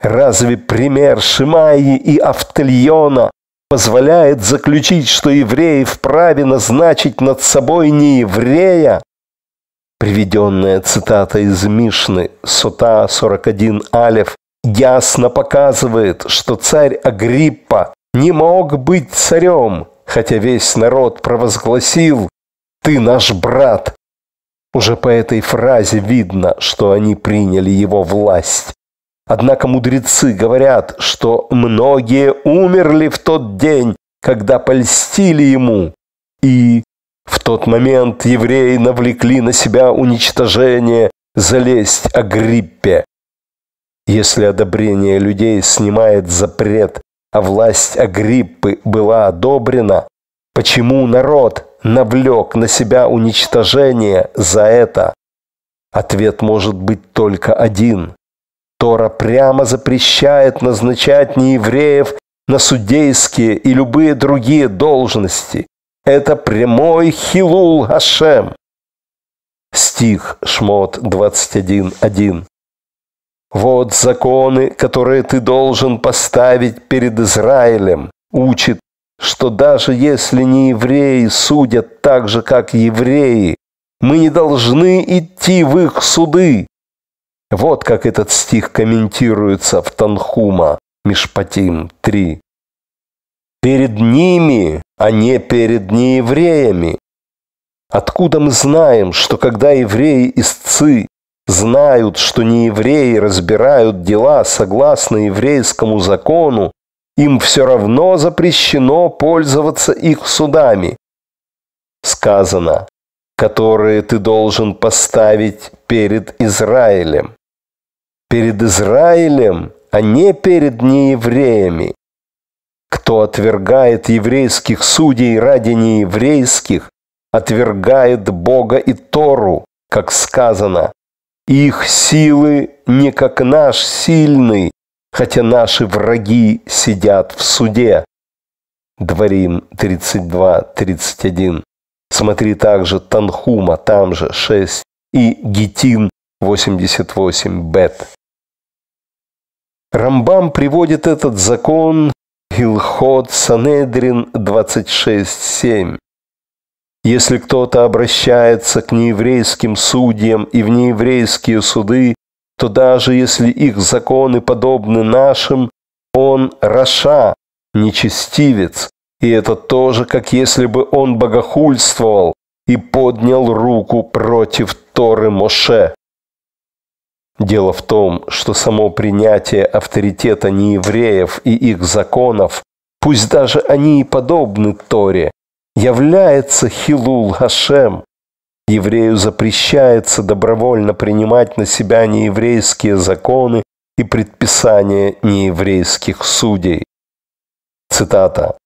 Разве пример Шимаи и Автальона позволяет заключить, что евреи вправе назначить над собой не еврея? Приведенная цитата из Мишны, Сота 41 Алев, ясно показывает, что царь Агриппа не мог быть царем, хотя весь народ провозгласил «Ты наш брат». Уже по этой фразе видно, что они приняли его власть. Однако мудрецы говорят, что многие умерли в тот день, когда польстили ему, и в тот момент евреи навлекли на себя уничтожение за лесть о гриппе. Если одобрение людей снимает запрет, а власть Агриппы была одобрена, почему народ навлек на себя уничтожение за это? Ответ может быть только один. Тора прямо запрещает назначать неевреев на судейские и любые другие должности. Это прямой хилул Хашем. Стих Шмот 21.1. «Вот законы, которые ты должен поставить перед Израилем», учит, что даже если не евреи судят так же, как евреи, мы не должны идти в их суды, вот как этот стих комментируется в Танхума, Мишпатим 3. «Перед ними, а не перед неевреями». Откуда мы знаем, что когда евреи-истцы знают, что неевреи разбирают дела согласно еврейскому закону, им все равно запрещено пользоваться их судами. Сказано, которые ты должен поставить перед Израилем перед Израилем, а не перед неевреями. Кто отвергает еврейских судей ради нееврейских, отвергает Бога и Тору, как сказано. Их силы не как наш сильный, хотя наши враги сидят в суде. Дворим 32-31. Смотри также Танхума, там же 6, и Гетин 88 Бет. Рамбам приводит этот закон Гилхот Санедрин 26.7. Если кто-то обращается к нееврейским судьям и в нееврейские суды, то даже если их законы подобны нашим, он Раша, нечестивец, и это тоже, как если бы он богохульствовал и поднял руку против Торы Моше. Дело в том, что само принятие авторитета неевреев и их законов, пусть даже они и подобны Торе, является Хилул Хашем. Еврею запрещается добровольно принимать на себя нееврейские законы и предписания нееврейских судей. Цитата.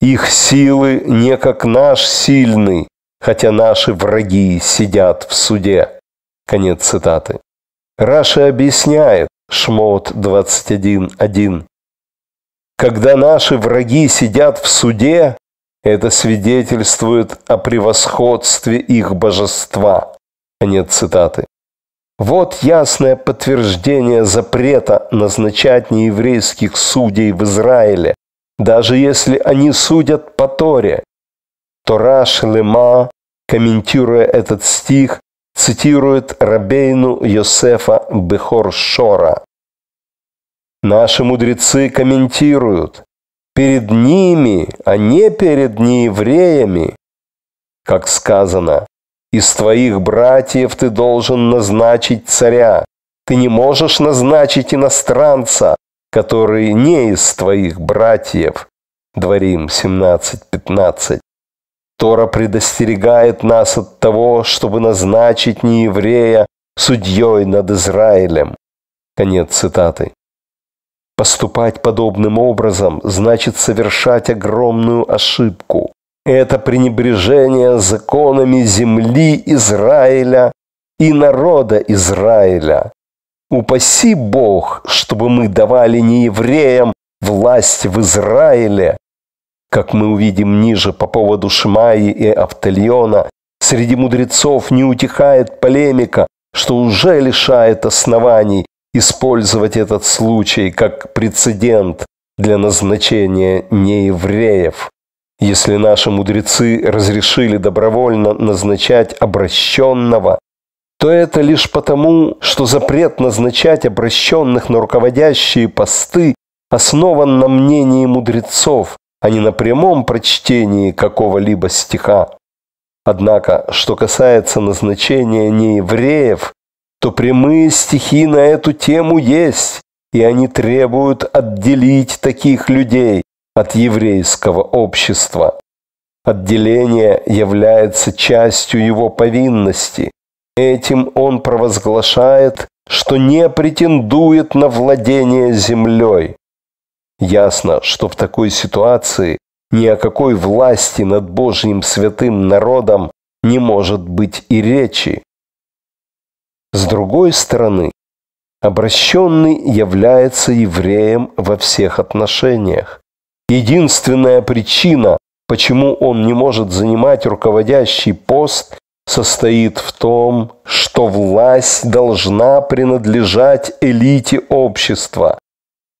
«Их силы не как наш сильный, хотя наши враги сидят в суде». Конец цитаты. Раша объясняет, Шмот 21.1, когда наши враги сидят в суде, это свидетельствует о превосходстве их божества. Конец цитаты. Вот ясное подтверждение запрета назначать нееврейских судей в Израиле, даже если они судят по Торе. Тораш Лема, комментируя этот стих, цитирует Рабейну Йосефа Бехоршора. Наши мудрецы комментируют «перед ними, а не перед неевреями». Как сказано, «из твоих братьев ты должен назначить царя, ты не можешь назначить иностранца, который не из твоих братьев». Дворим 17.15. Тора предостерегает нас от того, чтобы назначить нееврея судьей над Израилем. Конец цитаты. Поступать подобным образом значит совершать огромную ошибку. Это пренебрежение законами земли Израиля и народа Израиля. Упаси Бог, чтобы мы давали неевреям власть в Израиле, как мы увидим ниже по поводу Шмаи и Автальона, среди мудрецов не утихает полемика, что уже лишает оснований использовать этот случай как прецедент для назначения неевреев. Если наши мудрецы разрешили добровольно назначать обращенного, то это лишь потому, что запрет назначать обращенных на руководящие посты основан на мнении мудрецов, а не на прямом прочтении какого-либо стиха. Однако, что касается назначения неевреев, то прямые стихи на эту тему есть, и они требуют отделить таких людей от еврейского общества. Отделение является частью его повинности. Этим он провозглашает, что не претендует на владение землей. Ясно, что в такой ситуации ни о какой власти над Божьим святым народом не может быть и речи. С другой стороны, обращенный является евреем во всех отношениях. Единственная причина, почему он не может занимать руководящий пост, состоит в том, что власть должна принадлежать элите общества,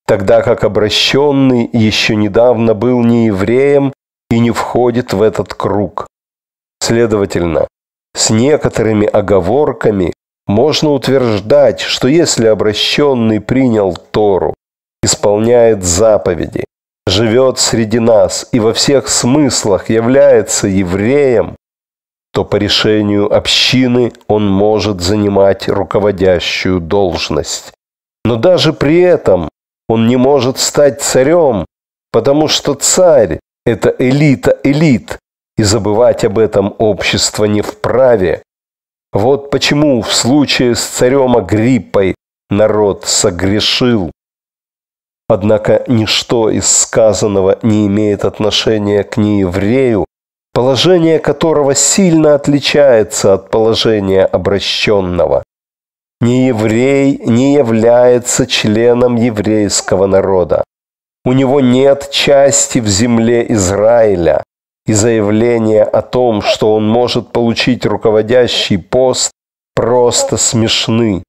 тогда как обращенный еще недавно был не евреем и не входит в этот круг. Следовательно, с некоторыми оговорками можно утверждать, что если обращенный принял Тору, исполняет заповеди, живет среди нас и во всех смыслах является евреем, то по решению общины он может занимать руководящую должность. Но даже при этом он не может стать царем, потому что царь – это элита элит, и забывать об этом общество не вправе. Вот почему в случае с царем Агриппой народ согрешил. Однако ничто из сказанного не имеет отношения к нееврею, положение которого сильно отличается от положения обращенного не еврей не является членом еврейского народа. У него нет части в земле Израиля, и заявление о том, что он может получить руководящий пост, просто смешны.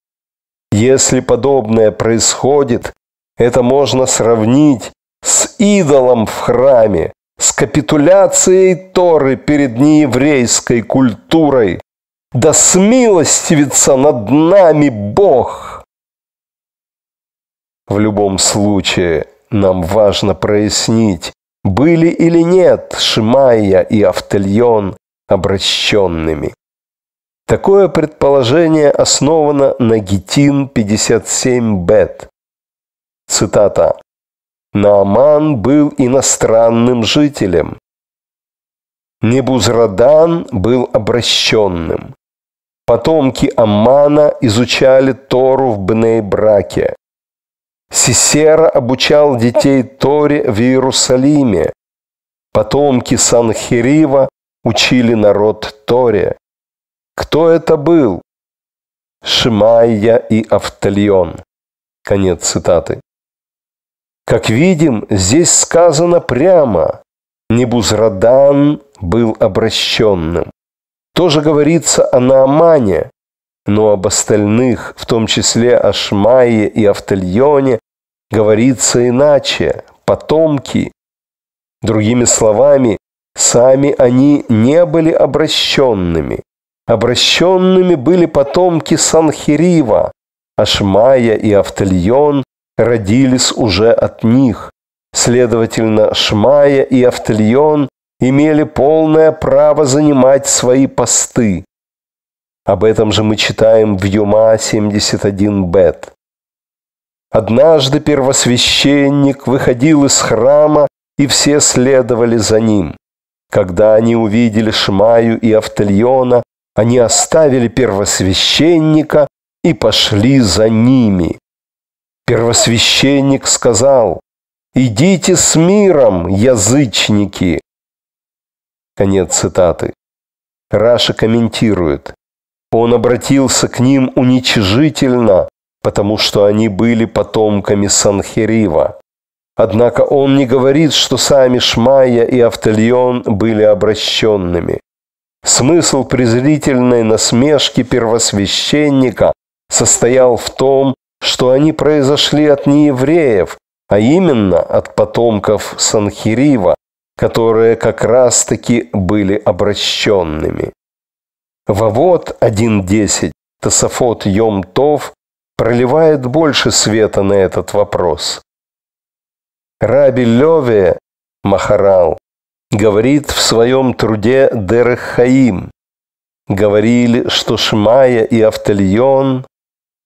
Если подобное происходит, это можно сравнить с идолом в храме, с капитуляцией Торы перед нееврейской культурой, да смилостивится над нами Бог. В любом случае, нам важно прояснить, были или нет Шимайя и Автальон обращенными. Такое предположение основано на Гетин 57 бет. Цитата. Нааман был иностранным жителем. Небузрадан был обращенным. Потомки Аммана изучали Тору в Бней-Браке. Сисера обучал детей Торе в Иерусалиме. Потомки Санхирива учили народ Торе. Кто это был? Шимайя и Автальон. Конец цитаты. Как видим, здесь сказано прямо, Небузрадан был обращенным. Тоже говорится о Наамане, но об остальных, в том числе о Шмае и Автальоне, говорится иначе – потомки. Другими словами, сами они не были обращенными. Обращенными были потомки Санхирива, а Шмая и Автальон родились уже от них. Следовательно, Шмая и Автальон имели полное право занимать свои посты. Об этом же мы читаем в Юма 71 Бет. Однажды первосвященник выходил из храма, и все следовали за ним. Когда они увидели Шмаю и Автальона, они оставили первосвященника и пошли за ними. Первосвященник сказал, «Идите с миром, язычники!» Конец цитаты. Раша комментирует. Он обратился к ним уничижительно, потому что они были потомками Санхерива. Однако он не говорит, что сами Шмая и Автальон были обращенными. Смысл презрительной насмешки первосвященника состоял в том, что они произошли от неевреев, а именно от потомков Санхирива, которые как раз-таки были обращенными. Вавод 1.10, Тософот Йом-Тов, проливает больше света на этот вопрос. Раби Леве Махарал говорит в своем труде Дерех Хаим, говорили, что Шмая и Автальон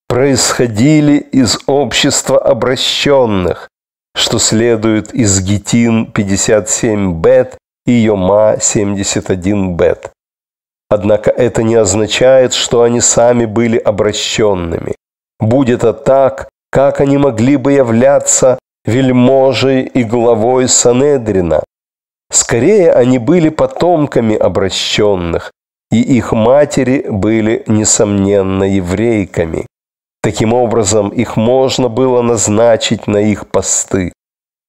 происходили из общества обращенных, что следует из Гетин 57 бет и Йома 71 бет. Однако это не означает, что они сами были обращенными. Будет это так, как они могли бы являться вельможей и главой Санедрина? Скорее, они были потомками обращенных, и их матери были, несомненно, еврейками. Таким образом, их можно было назначить на их посты,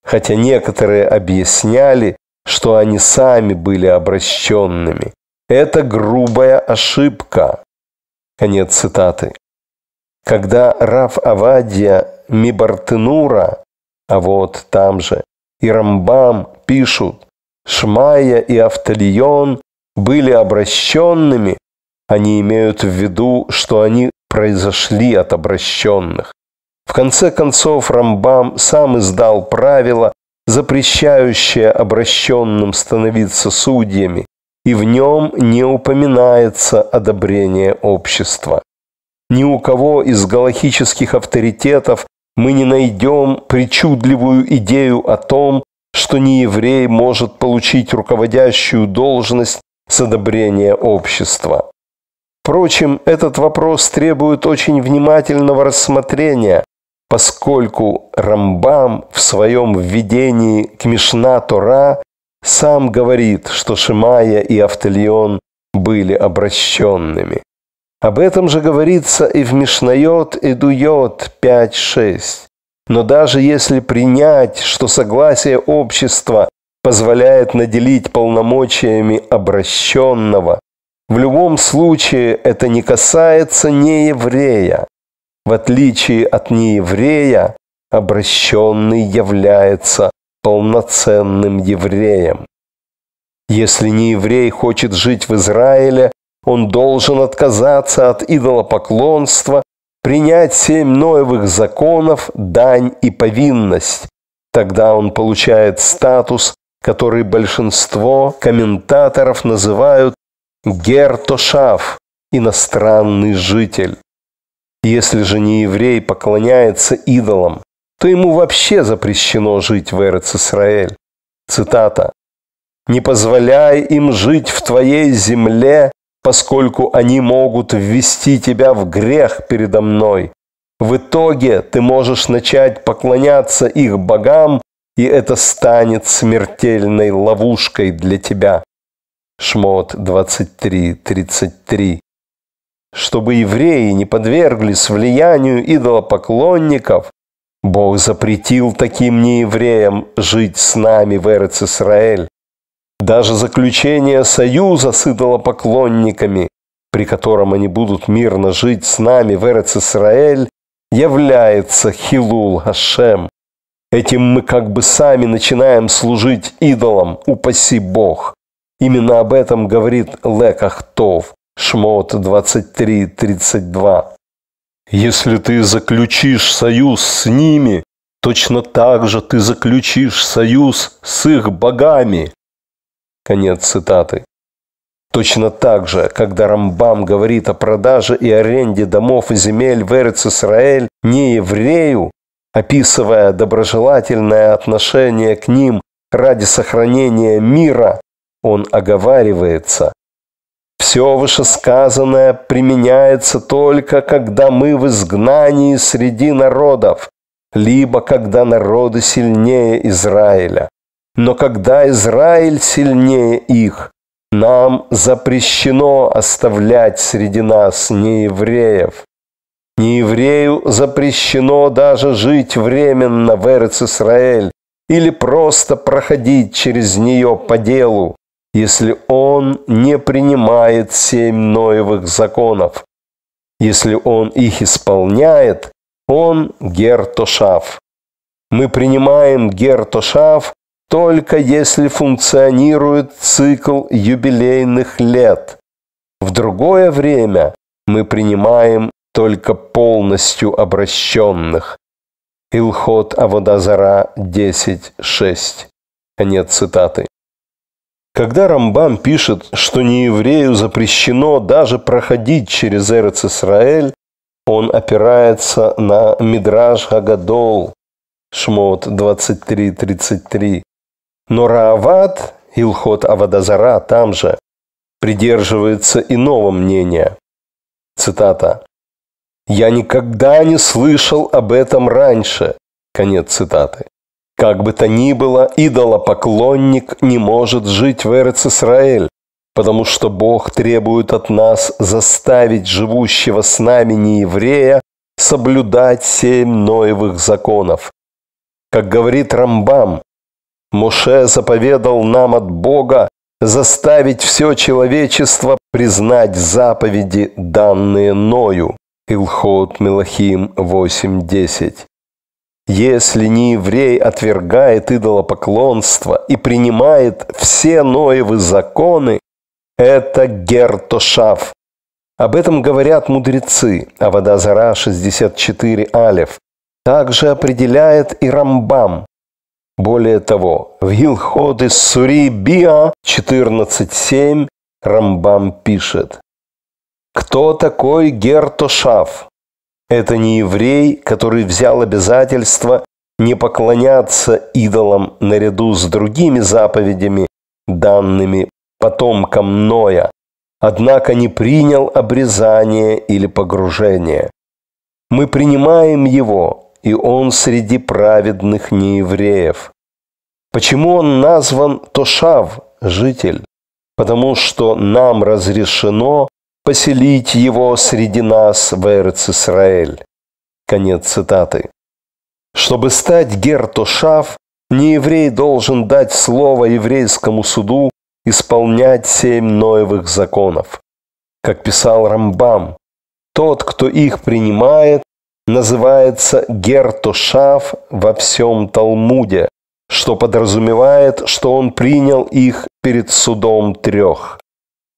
хотя некоторые объясняли, что они сами были обращенными. Это грубая ошибка. Конец цитаты. Когда Раф Авадия Мибартенура, а вот там же, и Рамбам пишут, Шмая и Автолион были обращенными, они имеют в виду, что они произошли от обращенных. В конце концов, Рамбам сам издал правило, запрещающее обращенным становиться судьями, и в нем не упоминается одобрение общества. Ни у кого из галахических авторитетов мы не найдем причудливую идею о том, что нееврей может получить руководящую должность с одобрения общества. Впрочем, этот вопрос требует очень внимательного рассмотрения, поскольку Рамбам в своем введении к Мишна Тора сам говорит, что Шимая и Автельон были обращенными. Об этом же говорится и в Мишнайот и Дуйот 5.6. Но даже если принять, что согласие общества позволяет наделить полномочиями обращенного, в любом случае это не касается нееврея. В отличие от нееврея, обращенный является полноценным евреем. Если нееврей хочет жить в Израиле, он должен отказаться от идолопоклонства, принять семь Ноевых законов, дань и повинность. Тогда он получает статус, который большинство комментаторов называют Гертошав – иностранный житель. Если же не еврей поклоняется идолам, то ему вообще запрещено жить в эрец Цитата. «Не позволяй им жить в твоей земле, поскольку они могут ввести тебя в грех передо мной. В итоге ты можешь начать поклоняться их богам, и это станет смертельной ловушкой для тебя. Шмот 23.33, чтобы евреи не подверглись влиянию идолопоклонников, Бог запретил таким неевреям жить с нами в Эрец-Исраэль. Даже заключение союза с идолопоклонниками, при котором они будут мирно жить с нами в Эрец-Исраэль, является Хилул Хашем. Этим мы как бы сами начинаем служить идолам, упаси Бог. Именно об этом говорит Лекахтов, Шмот 23.32. «Если ты заключишь союз с ними, точно так же ты заключишь союз с их богами». Конец цитаты. Точно так же, когда Рамбам говорит о продаже и аренде домов и земель в Эрец-Исраэль не еврею, описывая доброжелательное отношение к ним ради сохранения мира, он оговаривается. Все вышесказанное применяется только, когда мы в изгнании среди народов, либо когда народы сильнее Израиля. Но когда Израиль сильнее их, нам запрещено оставлять среди нас неевреев. Нееврею запрещено даже жить временно в Эрец-Исраэль или просто проходить через нее по делу если он не принимает семь Ноевых законов. Если он их исполняет, он гертошав. Мы принимаем гертошав только если функционирует цикл юбилейных лет. В другое время мы принимаем только полностью обращенных. Илхот Аводазара 10.6. Конец цитаты. Когда Рамбам пишет, что нееврею запрещено даже проходить через Эрец Исраэль, он опирается на Мидраж Хагадол, Шмот 23.33. Но Раават, Илхот Авадазара, там же, придерживается иного мнения. Цитата. «Я никогда не слышал об этом раньше». Конец цитаты. Как бы то ни было, идолопоклонник не может жить в Эрец-Исраэль, потому что Бог требует от нас заставить живущего с нами нееврея соблюдать семь Ноевых законов. Как говорит Рамбам, Моше заповедал нам от Бога заставить все человечество признать заповеди, данные Ною. Илхот Мелахим 8.10. Если не еврей отвергает идолопоклонство и принимает все Ноевы законы, это гертошав. Об этом говорят мудрецы, а вода Зара 64 алев. Также определяет и Рамбам. Более того, в Гилходе Сури Биа 14.7 Рамбам пишет. Кто такой гертошав? Это не еврей, который взял обязательство не поклоняться идолам наряду с другими заповедями, данными потомкам Ноя, однако не принял обрезание или погружение. Мы принимаем его, и он среди праведных неевреев. Почему он назван Тошав, житель? Потому что нам разрешено поселить его среди нас в эрец Конец цитаты. Чтобы стать Гертошав, нееврей должен дать слово еврейскому суду исполнять семь Ноевых законов. Как писал Рамбам, тот, кто их принимает, называется Гертошав во всем Талмуде, что подразумевает, что он принял их перед судом трех.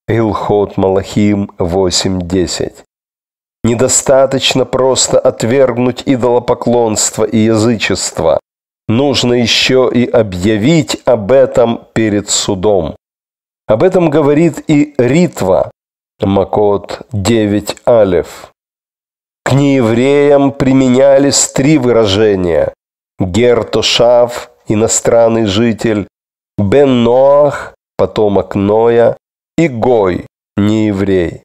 Илхот Малахим 8.10. Недостаточно просто отвергнуть идолопоклонство и язычество. Нужно еще и объявить об этом перед судом. Об этом говорит и Ритва, Макот 9 Алев. К неевреям применялись три выражения. Гертошав – иностранный житель, Бен Ноах – потомок Ноя, и Гой, не еврей.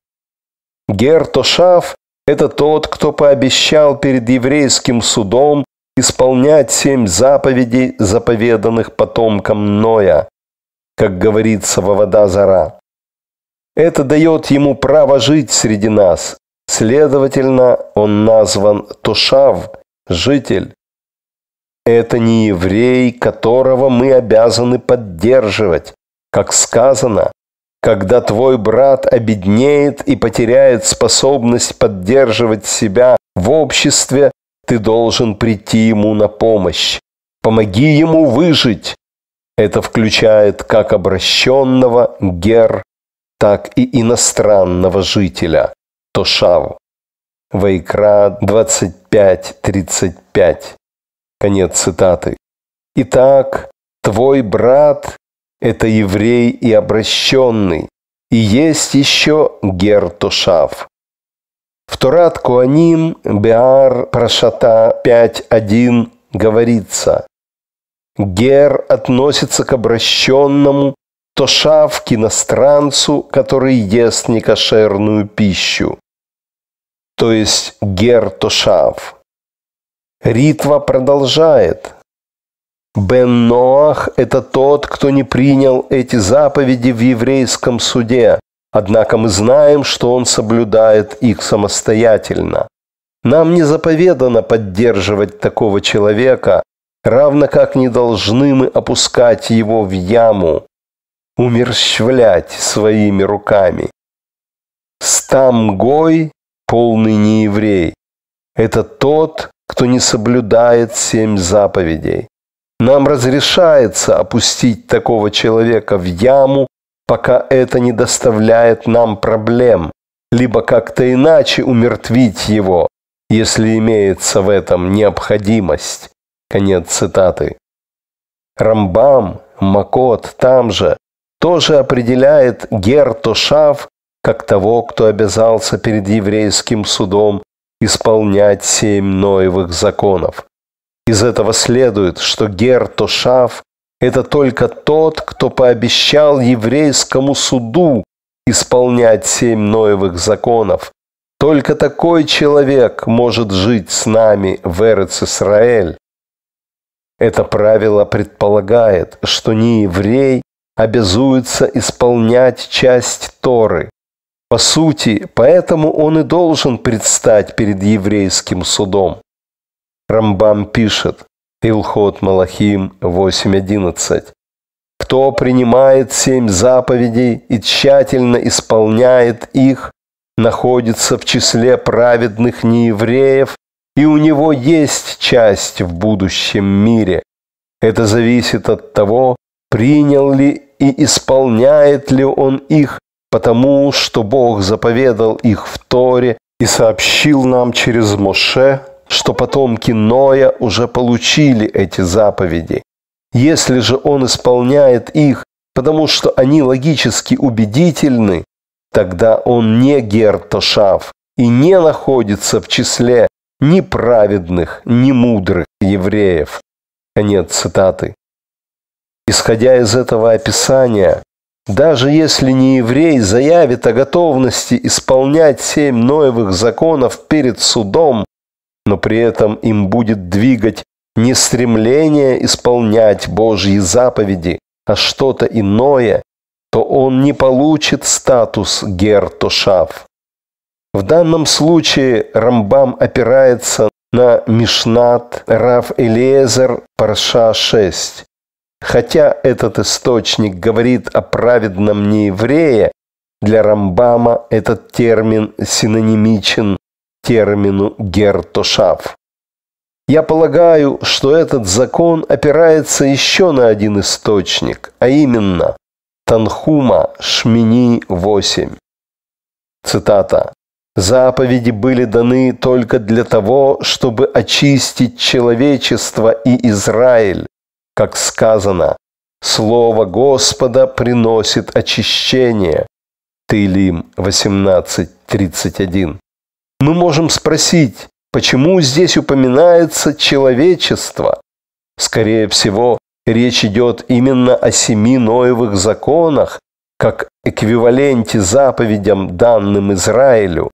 Гертошав – это тот, кто пообещал перед еврейским судом исполнять семь заповедей, заповеданных потомкам Ноя, как говорится во вода зара. Это дает ему право жить среди нас. Следовательно, он назван Тушав, житель. Это не еврей, которого мы обязаны поддерживать. Как сказано, когда твой брат обеднеет и потеряет способность поддерживать себя в обществе, ты должен прийти ему на помощь. Помоги ему выжить. Это включает как обращенного гер, так и иностранного жителя Тошав. Вайкра 25.35. Конец цитаты. Итак, твой брат это еврей и обращенный, и есть еще Гертушав. В Турат Куаним Беар Прашата 5.1 говорится, Гер относится к обращенному, Тошав к иностранцу, который ест некошерную пищу. То есть Гер Тошав. Ритва продолжает. Бен Ноах – это тот, кто не принял эти заповеди в еврейском суде, однако мы знаем, что он соблюдает их самостоятельно. Нам не заповедано поддерживать такого человека, равно как не должны мы опускать его в яму, умерщвлять своими руками. Стамгой – полный нееврей. Это тот, кто не соблюдает семь заповедей. Нам разрешается опустить такого человека в яму, пока это не доставляет нам проблем, либо как-то иначе умертвить его, если имеется в этом необходимость. Конец цитаты. Рамбам, Макот там же тоже определяет Гертошав как того, кто обязался перед еврейским судом исполнять семь Ноевых законов. Из этого следует, что Гер Тошав – это только тот, кто пообещал еврейскому суду исполнять семь Ноевых законов. Только такой человек может жить с нами в Эрец-Исраэль. Это правило предполагает, что не еврей обязуется исполнять часть Торы. По сути, поэтому он и должен предстать перед еврейским судом. Рамбам пишет, Илхот Малахим 8.11. Кто принимает семь заповедей и тщательно исполняет их, находится в числе праведных неевреев, и у него есть часть в будущем мире. Это зависит от того, принял ли и исполняет ли он их, потому что Бог заповедал их в Торе и сообщил нам через Моше что потомки Ноя уже получили эти заповеди. Если же он исполняет их, потому что они логически убедительны, тогда он не Гертошав и не находится в числе ни праведных, ни мудрых евреев. Конец цитаты. Исходя из этого описания, даже если не еврей заявит о готовности исполнять семь Ноевых законов перед судом, но при этом им будет двигать не стремление исполнять Божьи заповеди, а что-то иное, то он не получит статус гертошав. В данном случае Рамбам опирается на Мишнат Рав Элиезер Парша 6. Хотя этот источник говорит о праведном нееврее, для Рамбама этот термин синонимичен термину «гертошав». Я полагаю, что этот закон опирается еще на один источник, а именно Танхума Шмини 8. Цитата. «Заповеди были даны только для того, чтобы очистить человечество и Израиль, как сказано, Слово Господа приносит очищение». Тылим 18.31. Мы можем спросить, почему здесь упоминается человечество? Скорее всего, речь идет именно о семи Ноевых законах, как эквиваленте заповедям, данным Израилю.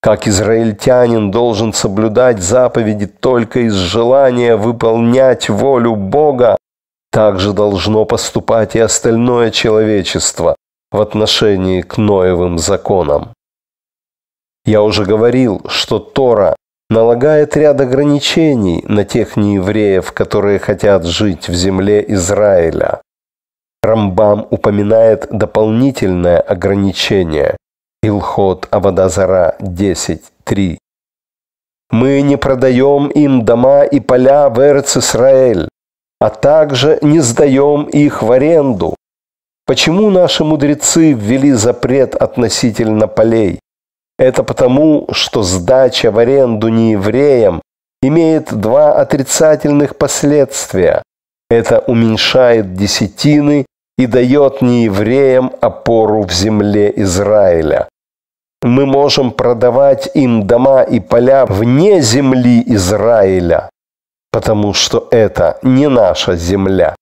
Как израильтянин должен соблюдать заповеди только из желания выполнять волю Бога, так же должно поступать и остальное человечество в отношении к Ноевым законам. Я уже говорил, что Тора налагает ряд ограничений на тех неевреев, которые хотят жить в земле Израиля. Рамбам упоминает дополнительное ограничение. Илхот Авадазара 10.3. Мы не продаем им дома и поля в Эрц-Исраэль, а также не сдаем их в аренду. Почему наши мудрецы ввели запрет относительно полей? Это потому, что сдача в аренду неевреям имеет два отрицательных последствия. Это уменьшает десятины и дает неевреям опору в земле Израиля. Мы можем продавать им дома и поля вне земли Израиля, потому что это не наша земля.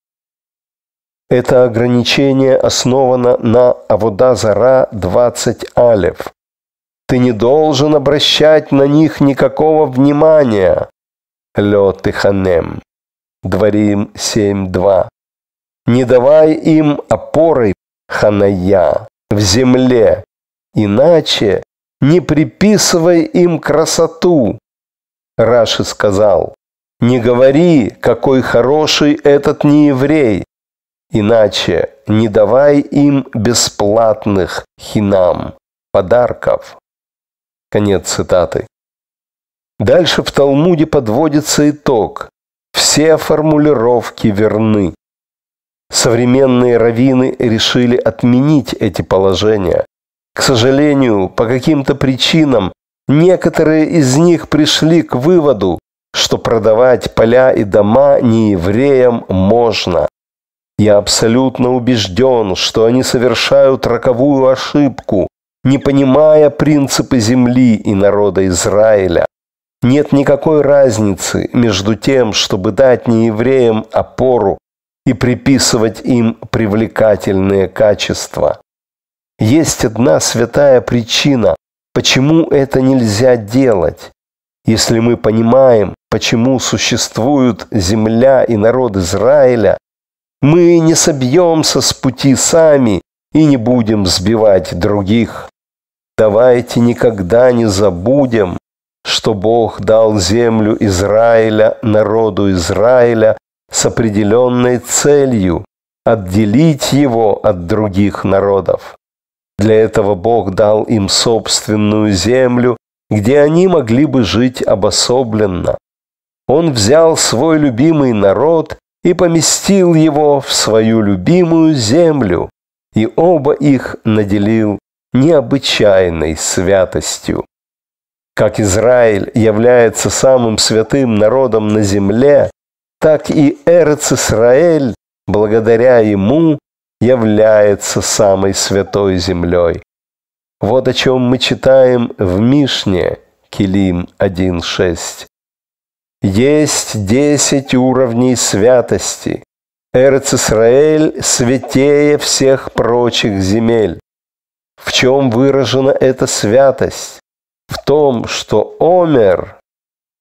Это ограничение основано на Аводазара 20 алев. Ты не должен обращать на них никакого внимания. Лё Тиханем. Дворим 7.2. Не давай им опоры, Ханая, в земле. Иначе не приписывай им красоту. Раши сказал, не говори, какой хороший этот нееврей, иначе не давай им бесплатных хинам, подарков. Конец цитаты. Дальше в Талмуде подводится итог. Все формулировки верны. Современные раввины решили отменить эти положения. К сожалению, по каким-то причинам некоторые из них пришли к выводу, что продавать поля и дома не евреям можно. Я абсолютно убежден, что они совершают роковую ошибку, не понимая принципы земли и народа Израиля. Нет никакой разницы между тем, чтобы дать неевреям опору и приписывать им привлекательные качества. Есть одна святая причина, почему это нельзя делать. Если мы понимаем, почему существуют земля и народ Израиля, мы не собьемся с пути сами и не будем сбивать других. Давайте никогда не забудем, что Бог дал землю Израиля народу Израиля с определенной целью – отделить его от других народов. Для этого Бог дал им собственную землю, где они могли бы жить обособленно. Он взял свой любимый народ и поместил его в свою любимую землю, и оба их наделил необычайной святостью. Как Израиль является самым святым народом на земле, так и Эрц Исраэль, благодаря ему, является самой святой землей. Вот о чем мы читаем в Мишне, Килим 1.6. Есть десять уровней святости, Эрцисраэль святее всех прочих земель. В чем выражена эта святость? В том, что Омер,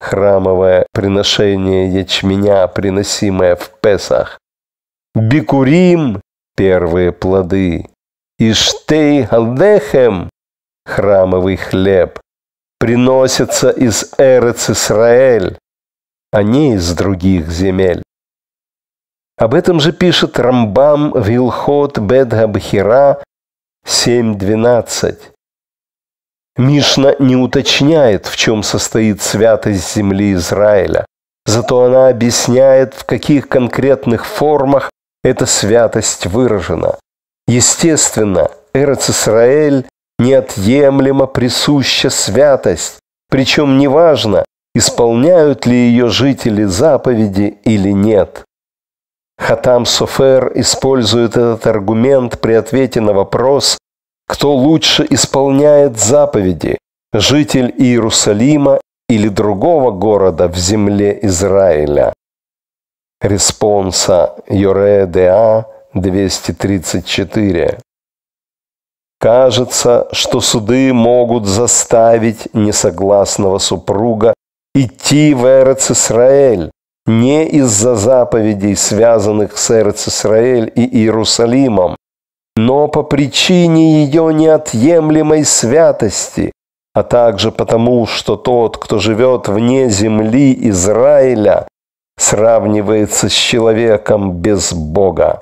храмовое приношение ячменя, приносимое в Песах, Бикурим, первые плоды, и Штей Алдехем, храмовый хлеб, приносятся из Эрец Исраэль, а не из других земель. Об этом же пишет Рамбам Вилхот Бедгабхира 7.12. Мишна не уточняет, в чем состоит святость земли Израиля. Зато она объясняет, в каких конкретных формах эта святость выражена. Естественно, Эрец Исраэль неотъемлемо присуща святость, причем неважно, исполняют ли ее жители заповеди или нет. Хатам Софер использует этот аргумент при ответе на вопрос, кто лучше исполняет заповеди, житель Иерусалима или другого города в земле Израиля. Респонса Йореда 234. Кажется, что суды могут заставить несогласного супруга идти в Эрец Исраэль, не из-за заповедей, связанных с Эрцисраэль и Иерусалимом, но по причине ее неотъемлемой святости, а также потому, что тот, кто живет вне земли Израиля, сравнивается с человеком без Бога,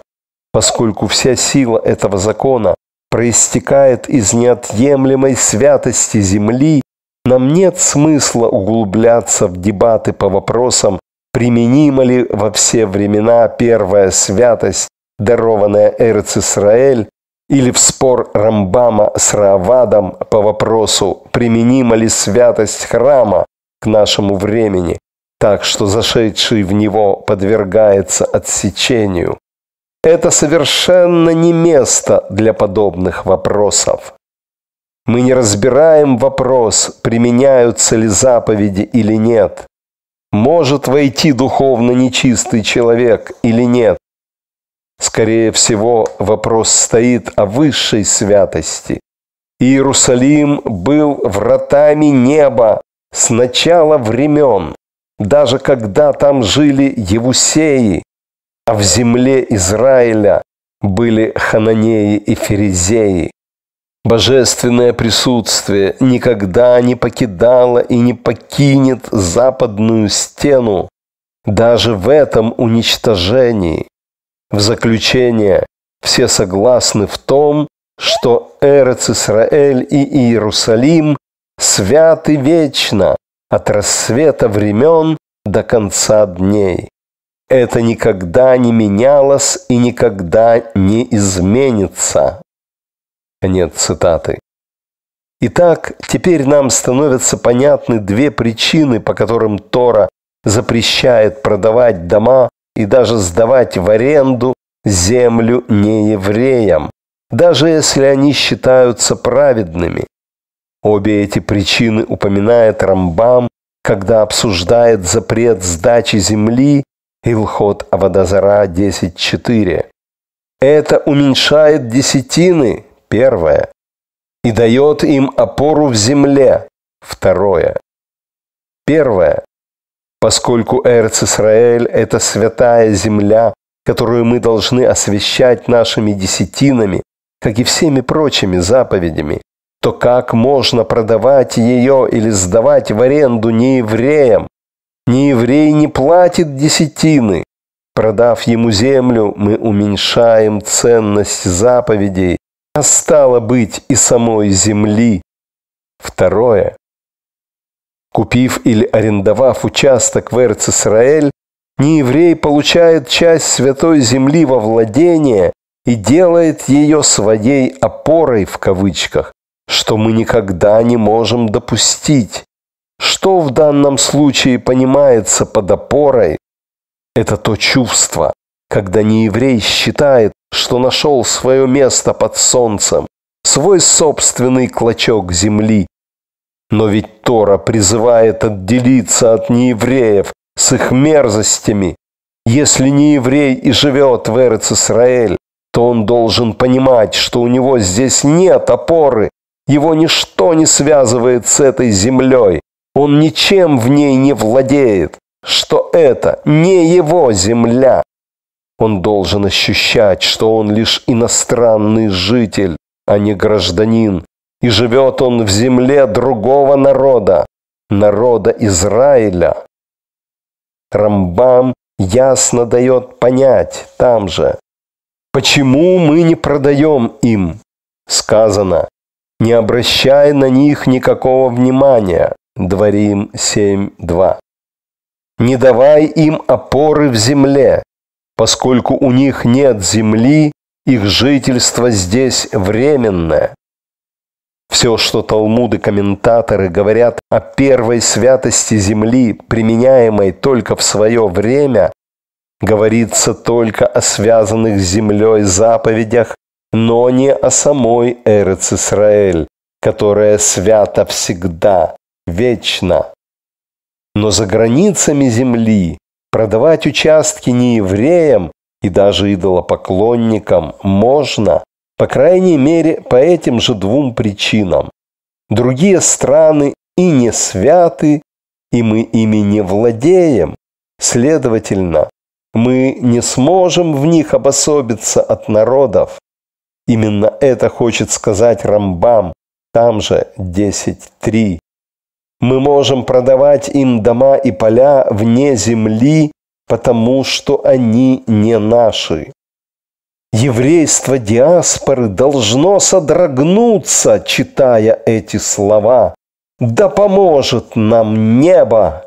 поскольку вся сила этого закона проистекает из неотъемлемой святости земли, нам нет смысла углубляться в дебаты по вопросам применима ли во все времена первая святость, дарованная Эрцисраэль, или в спор Рамбама с Равадом по вопросу, применима ли святость храма к нашему времени, так что зашедший в него подвергается отсечению. Это совершенно не место для подобных вопросов. Мы не разбираем вопрос, применяются ли заповеди или нет может войти духовно нечистый человек или нет. Скорее всего, вопрос стоит о высшей святости. Иерусалим был вратами неба с начала времен, даже когда там жили Евусеи, а в земле Израиля были Хананеи и Ферезеи. Божественное присутствие никогда не покидало и не покинет западную стену, даже в этом уничтожении. В заключение все согласны в том, что Эрец Исраэль и Иерусалим святы вечно от рассвета времен до конца дней. Это никогда не менялось и никогда не изменится. Конец цитаты. Итак, теперь нам становятся понятны две причины, по которым Тора запрещает продавать дома и даже сдавать в аренду землю неевреям, даже если они считаются праведными. Обе эти причины упоминает Рамбам, когда обсуждает запрет сдачи земли Илхот Авадазара 10.4. Это уменьшает десятины, Первое. И дает им опору в земле. Второе. Первое. Поскольку Эрцисраэль – это святая земля, которую мы должны освящать нашими десятинами, как и всеми прочими заповедями, то как можно продавать ее или сдавать в аренду неевреям? Нееврей не платит десятины. Продав ему землю, мы уменьшаем ценность заповедей, а стало быть и самой земли. Второе. Купив или арендовав участок в Эрцисраэль, нееврей получает часть святой земли во владение и делает ее своей «опорой» в кавычках, что мы никогда не можем допустить. Что в данном случае понимается под опорой? Это то чувство, когда нееврей считает, что нашел свое место под солнцем, свой собственный клочок земли. Но ведь Тора призывает отделиться от неевреев с их мерзостями. Если нееврей и живет в Эрец-Исраэль, то он должен понимать, что у него здесь нет опоры, его ничто не связывает с этой землей, он ничем в ней не владеет, что это не его земля. Он должен ощущать, что он лишь иностранный житель, а не гражданин, и живет он в земле другого народа, народа Израиля. Рамбам ясно дает понять там же, почему мы не продаем им. Сказано, не обращай на них никакого внимания. Дворим 7.2. Не давай им опоры в земле, Поскольку у них нет земли, их жительство здесь временное. Все, что талмуды комментаторы говорят о первой святости земли, применяемой только в свое время, говорится только о связанных с землей заповедях, но не о самой Эрец Исраэль, которая свята всегда, вечно. Но за границами земли Продавать участки не евреям и даже идолопоклонникам можно, по крайней мере, по этим же двум причинам. Другие страны и не святы, и мы ими не владеем. Следовательно, мы не сможем в них обособиться от народов. Именно это хочет сказать Рамбам, там же 10.3. Мы можем продавать им дома и поля вне земли, потому что они не наши. Еврейство диаспоры должно содрогнуться, читая эти слова. Да поможет нам небо!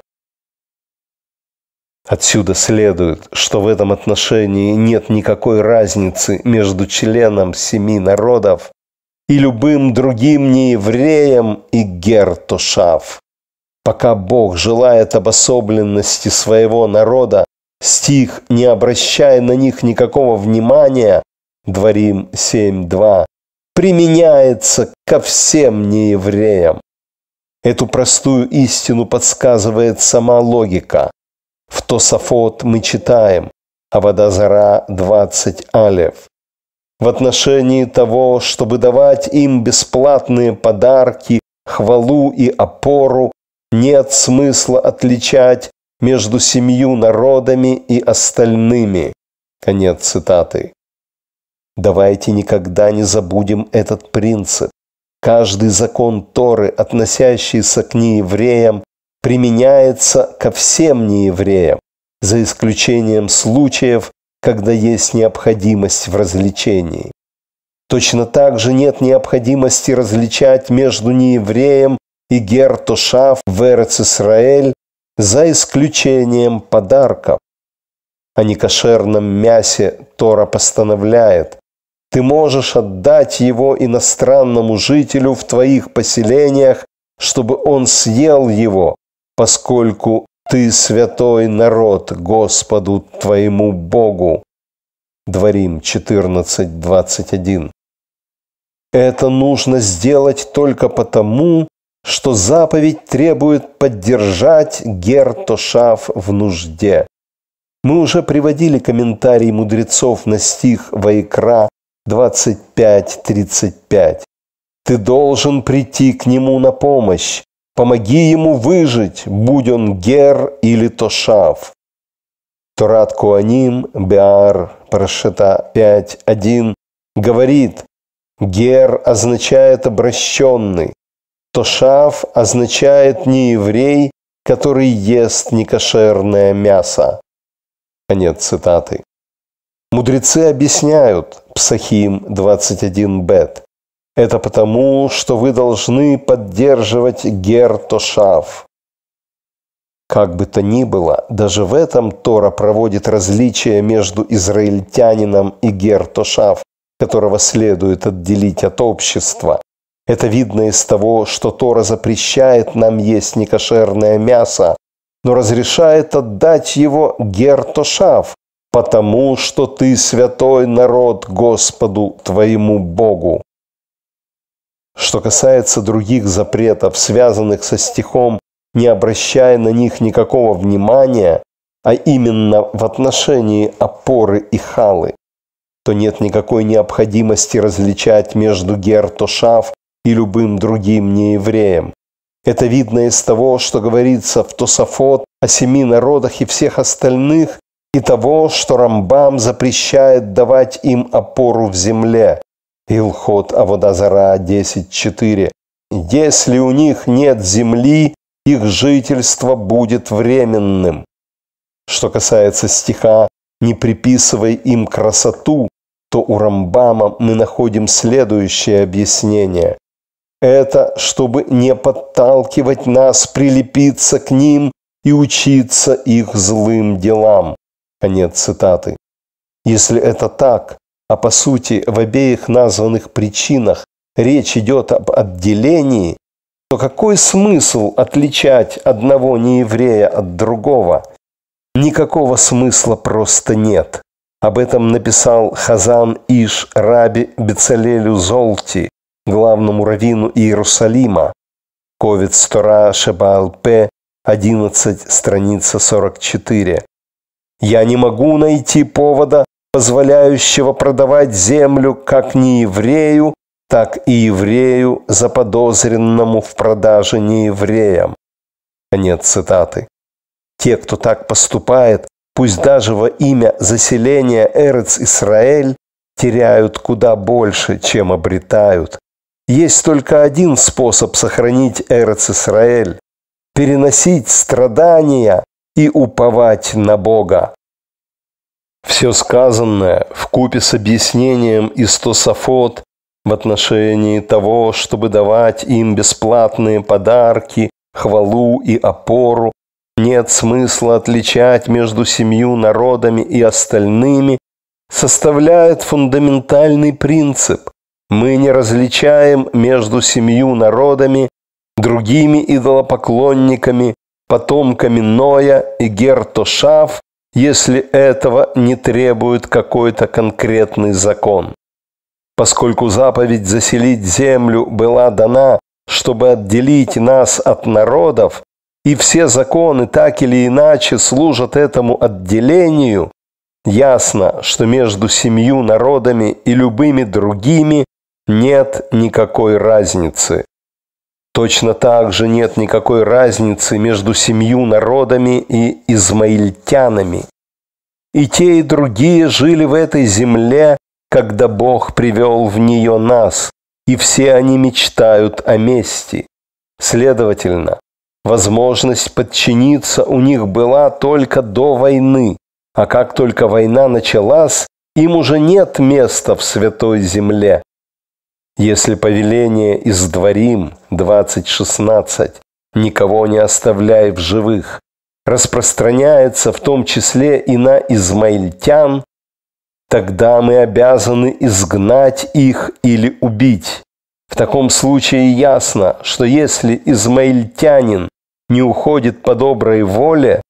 Отсюда следует, что в этом отношении нет никакой разницы между членом семи народов и любым другим неевреем и гертушав. Пока Бог желает обособленности своего народа, стих, не обращая на них никакого внимания, Дворим 7.2, применяется ко всем неевреям. Эту простую истину подсказывает сама логика. В Тософот мы читаем, Авадазара Водозара 20 алев. В отношении того, чтобы давать им бесплатные подарки, хвалу и опору, нет смысла отличать между семью народами и остальными. Конец цитаты. Давайте никогда не забудем этот принцип. Каждый закон Торы, относящийся к неевреям, применяется ко всем неевреям, за исключением случаев, когда есть необходимость в развлечении. Точно так же нет необходимости различать между неевреем и гертушав в эрец за исключением подарков. О некошерном мясе Тора постановляет. Ты можешь отдать его иностранному жителю в твоих поселениях, чтобы он съел его, поскольку ты святой народ Господу твоему Богу. Дворим 14.21. Это нужно сделать только потому, что заповедь требует поддержать Гертошав в нужде. Мы уже приводили комментарий мудрецов на стих Вайкра 25.35. «Ты должен прийти к нему на помощь, помоги ему выжить, будь он гер или тошав». Турат Куаним, Беар, Парашета 5.1 говорит, «Гер означает обращенный, Тошав означает не еврей, который ест некошерное мясо. Конец цитаты. Мудрецы объясняют Псахим 21 бет. Это потому, что вы должны поддерживать гер Тошав. Как бы то ни было, даже в этом Тора проводит различие между израильтянином и гер Тошав, которого следует отделить от общества. Это видно из того, что Тора запрещает нам есть некошерное мясо, но разрешает отдать его гертошав, потому что ты святой народ Господу твоему Богу. Что касается других запретов, связанных со стихом, не обращая на них никакого внимания, а именно в отношении опоры и халы, то нет никакой необходимости различать между гертошав и любым другим неевреям. Это видно из того, что говорится в Тософот о семи народах и всех остальных, и того, что Рамбам запрещает давать им опору в земле. Илхот Аводазара 10.4. Если у них нет земли, их жительство будет временным. Что касается стиха «Не приписывай им красоту», то у Рамбама мы находим следующее объяснение. Это чтобы не подталкивать нас прилепиться к ним и учиться их злым делам. Конец цитаты. Если это так, а по сути в обеих названных причинах речь идет об отделении, то какой смысл отличать одного нееврея от другого? Никакого смысла просто нет. Об этом написал Хазан Иш Раби Бецалелю Золти главному раввину Иерусалима. Ковид стора Шебаал П. 11, страница 44. «Я не могу найти повода, позволяющего продавать землю как не еврею, так и еврею, заподозренному в продаже неевреям». Конец цитаты. Те, кто так поступает, пусть даже во имя заселения Эрец Исраэль, теряют куда больше, чем обретают. Есть только один способ сохранить Эрец-Исраэль – переносить страдания и уповать на Бога. Все сказанное в купе с объяснением Истосафот в отношении того, чтобы давать им бесплатные подарки, хвалу и опору, нет смысла отличать между семью народами и остальными, составляет фундаментальный принцип, мы не различаем между семью народами, другими идолопоклонниками, потомками Ноя и Гертошав, если этого не требует какой-то конкретный закон. Поскольку заповедь заселить землю была дана, чтобы отделить нас от народов, и все законы так или иначе служат этому отделению, ясно, что между семью народами и любыми другими нет никакой разницы. Точно так же нет никакой разницы между семью народами и измаильтянами. И те, и другие жили в этой земле, когда Бог привел в нее нас, и все они мечтают о мести. Следовательно, возможность подчиниться у них была только до войны, а как только война началась, им уже нет места в святой земле. Если повеление из дворим 20.16 «Никого не оставляй в живых» распространяется в том числе и на измаильтян, тогда мы обязаны изгнать их или убить. В таком случае ясно, что если измаильтянин не уходит по доброй воле,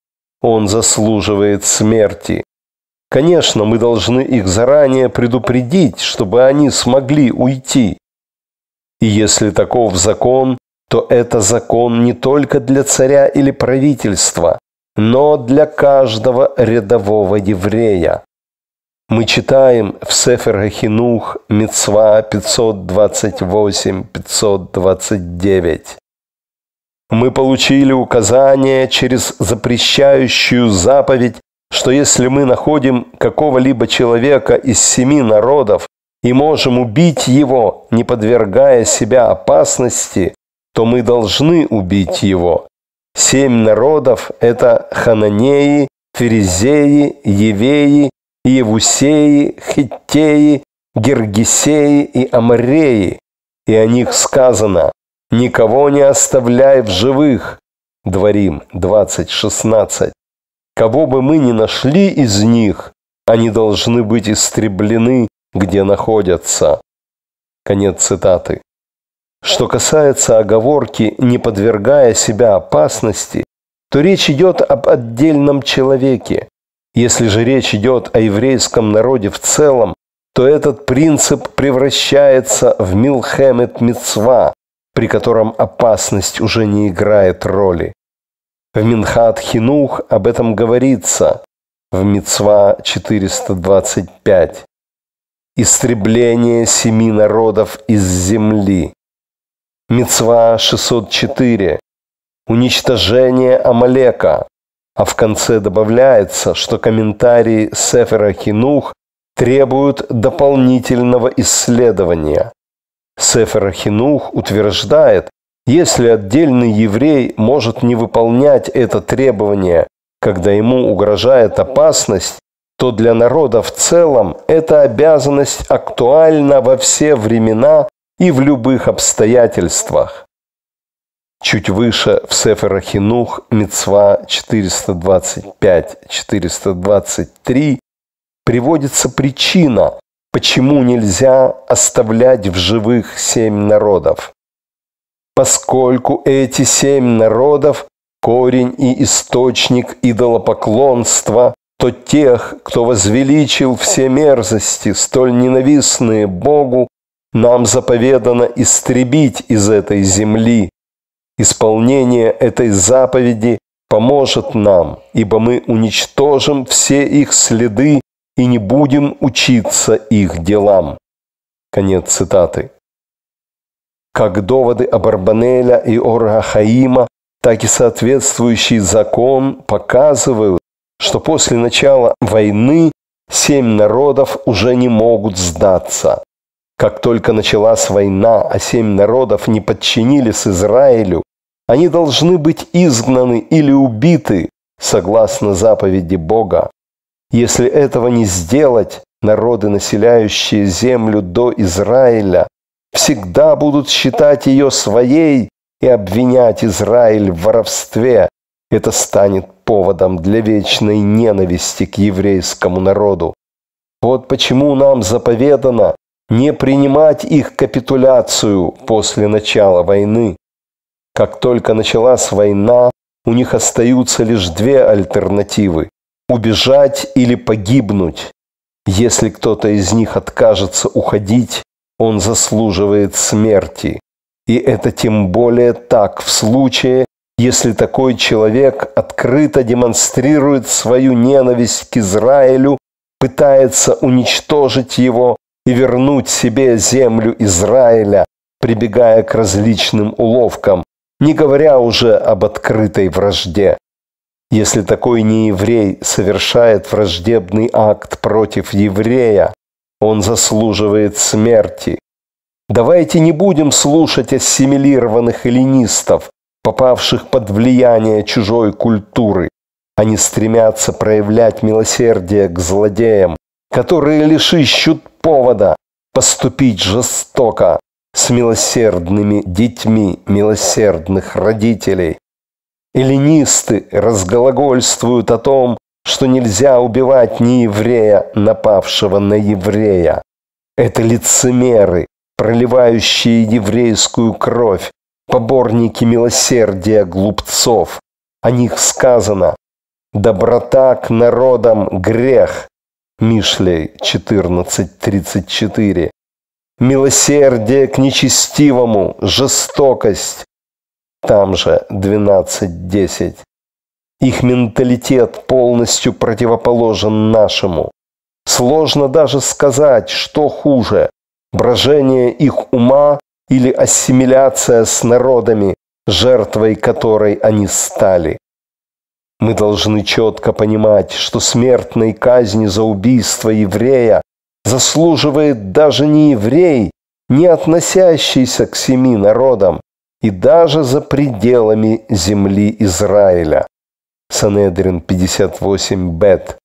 он заслуживает смерти. Конечно, мы должны их заранее предупредить, чтобы они смогли уйти. И если таков закон, то это закон не только для царя или правительства, но для каждого рядового еврея. Мы читаем в Сефер Хинух Мецва 528-529. Мы получили указание через запрещающую заповедь, что если мы находим какого-либо человека из семи народов, и можем убить его, не подвергая себя опасности, то мы должны убить его. Семь народов – это Хананеи, Ферезеи, Евеи, евусеи, Хиттеи, Гергисеи и Амареи. И о них сказано «Никого не оставляй в живых». Дворим 20.16. Кого бы мы ни нашли из них, они должны быть истреблены где находятся. Конец цитаты. Что касается оговорки «не подвергая себя опасности», то речь идет об отдельном человеке. Если же речь идет о еврейском народе в целом, то этот принцип превращается в Милхемет мецва, при котором опасность уже не играет роли. В Минхат Хинух об этом говорится в мецва 425. Истребление семи народов из земли. Мецва 604. Уничтожение Амалека. А в конце добавляется, что комментарии Сефера Хинух требуют дополнительного исследования. Сефер Хинух утверждает, если отдельный еврей может не выполнять это требование, когда ему угрожает опасность, то для народа в целом эта обязанность актуальна во все времена и в любых обстоятельствах. Чуть выше в Сефер Ахинух Мецва 425-423 приводится причина, почему нельзя оставлять в живых семь народов. Поскольку эти семь народов – корень и источник идолопоклонства, то тех, кто возвеличил все мерзости, столь ненавистные Богу, нам заповедано истребить из этой земли. Исполнение этой заповеди поможет нам, ибо мы уничтожим все их следы и не будем учиться их делам. Конец цитаты. Как доводы Абарбанеля и Орахаима, так и соответствующий закон показывают, что после начала войны семь народов уже не могут сдаться. Как только началась война, а семь народов не подчинились Израилю, они должны быть изгнаны или убиты, согласно заповеди Бога. Если этого не сделать, народы, населяющие землю до Израиля, всегда будут считать ее своей и обвинять Израиль в воровстве, это станет поводом для вечной ненависти к еврейскому народу. Вот почему нам заповедано не принимать их капитуляцию после начала войны. Как только началась война, у них остаются лишь две альтернативы – убежать или погибнуть. Если кто-то из них откажется уходить, он заслуживает смерти. И это тем более так в случае, если такой человек открыто демонстрирует свою ненависть к Израилю, пытается уничтожить его и вернуть себе землю Израиля, прибегая к различным уловкам, не говоря уже об открытой вражде. Если такой нееврей совершает враждебный акт против еврея, он заслуживает смерти. Давайте не будем слушать ассимилированных эллинистов, попавших под влияние чужой культуры. Они стремятся проявлять милосердие к злодеям, которые лишь ищут повода поступить жестоко с милосердными детьми милосердных родителей. Эллинисты разглагольствуют о том, что нельзя убивать ни еврея, напавшего на еврея. Это лицемеры, проливающие еврейскую кровь, поборники милосердия глупцов. О них сказано «Доброта к народам – грех» Мишлей 14.34 «Милосердие к нечестивому – жестокость» там же 12.10 их менталитет полностью противоположен нашему. Сложно даже сказать, что хуже – брожение их ума или ассимиляция с народами, жертвой которой они стали. Мы должны четко понимать, что смертной казни за убийство еврея заслуживает даже не еврей, не относящийся к семи народам, и даже за пределами земли Израиля. Санедрин 58 Бет.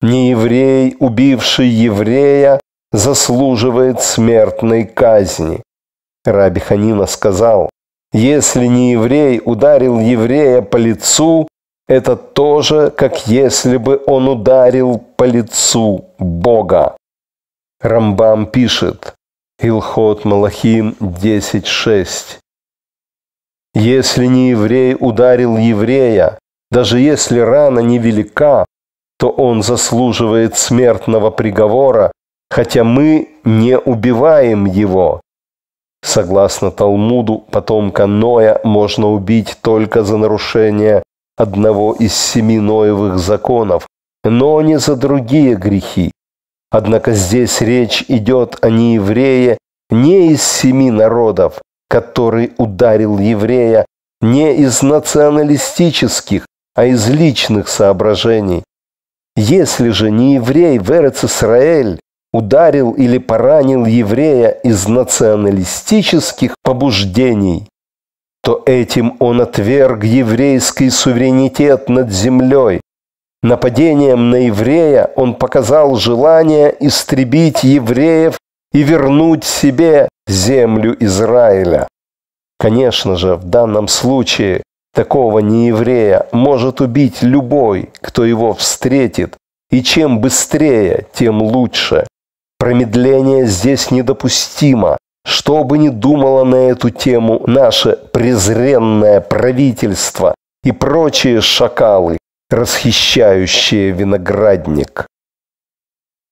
Не еврей, убивший еврея, заслуживает смертной казни. Раби Ханина сказал, если не еврей ударил еврея по лицу, это тоже, как если бы он ударил по лицу Бога. Рамбам пишет, Илхот Малахим 10.6. Если не еврей ударил еврея, даже если рана невелика, то он заслуживает смертного приговора, хотя мы не убиваем его. Согласно Талмуду, потомка Ноя можно убить только за нарушение одного из семи Ноевых законов, но не за другие грехи. Однако здесь речь идет о нееврее не из семи народов, который ударил еврея, не из националистических, а из личных соображений. Если же нееврей еврей в Эрец Исраэль ударил или поранил еврея из националистических побуждений, то этим он отверг еврейский суверенитет над землей. Нападением на еврея он показал желание истребить евреев и вернуть себе землю Израиля. Конечно же, в данном случае такого нееврея может убить любой, кто его встретит, и чем быстрее, тем лучше. Промедление здесь недопустимо. Что бы ни думало на эту тему наше презренное правительство и прочие шакалы, расхищающие виноградник.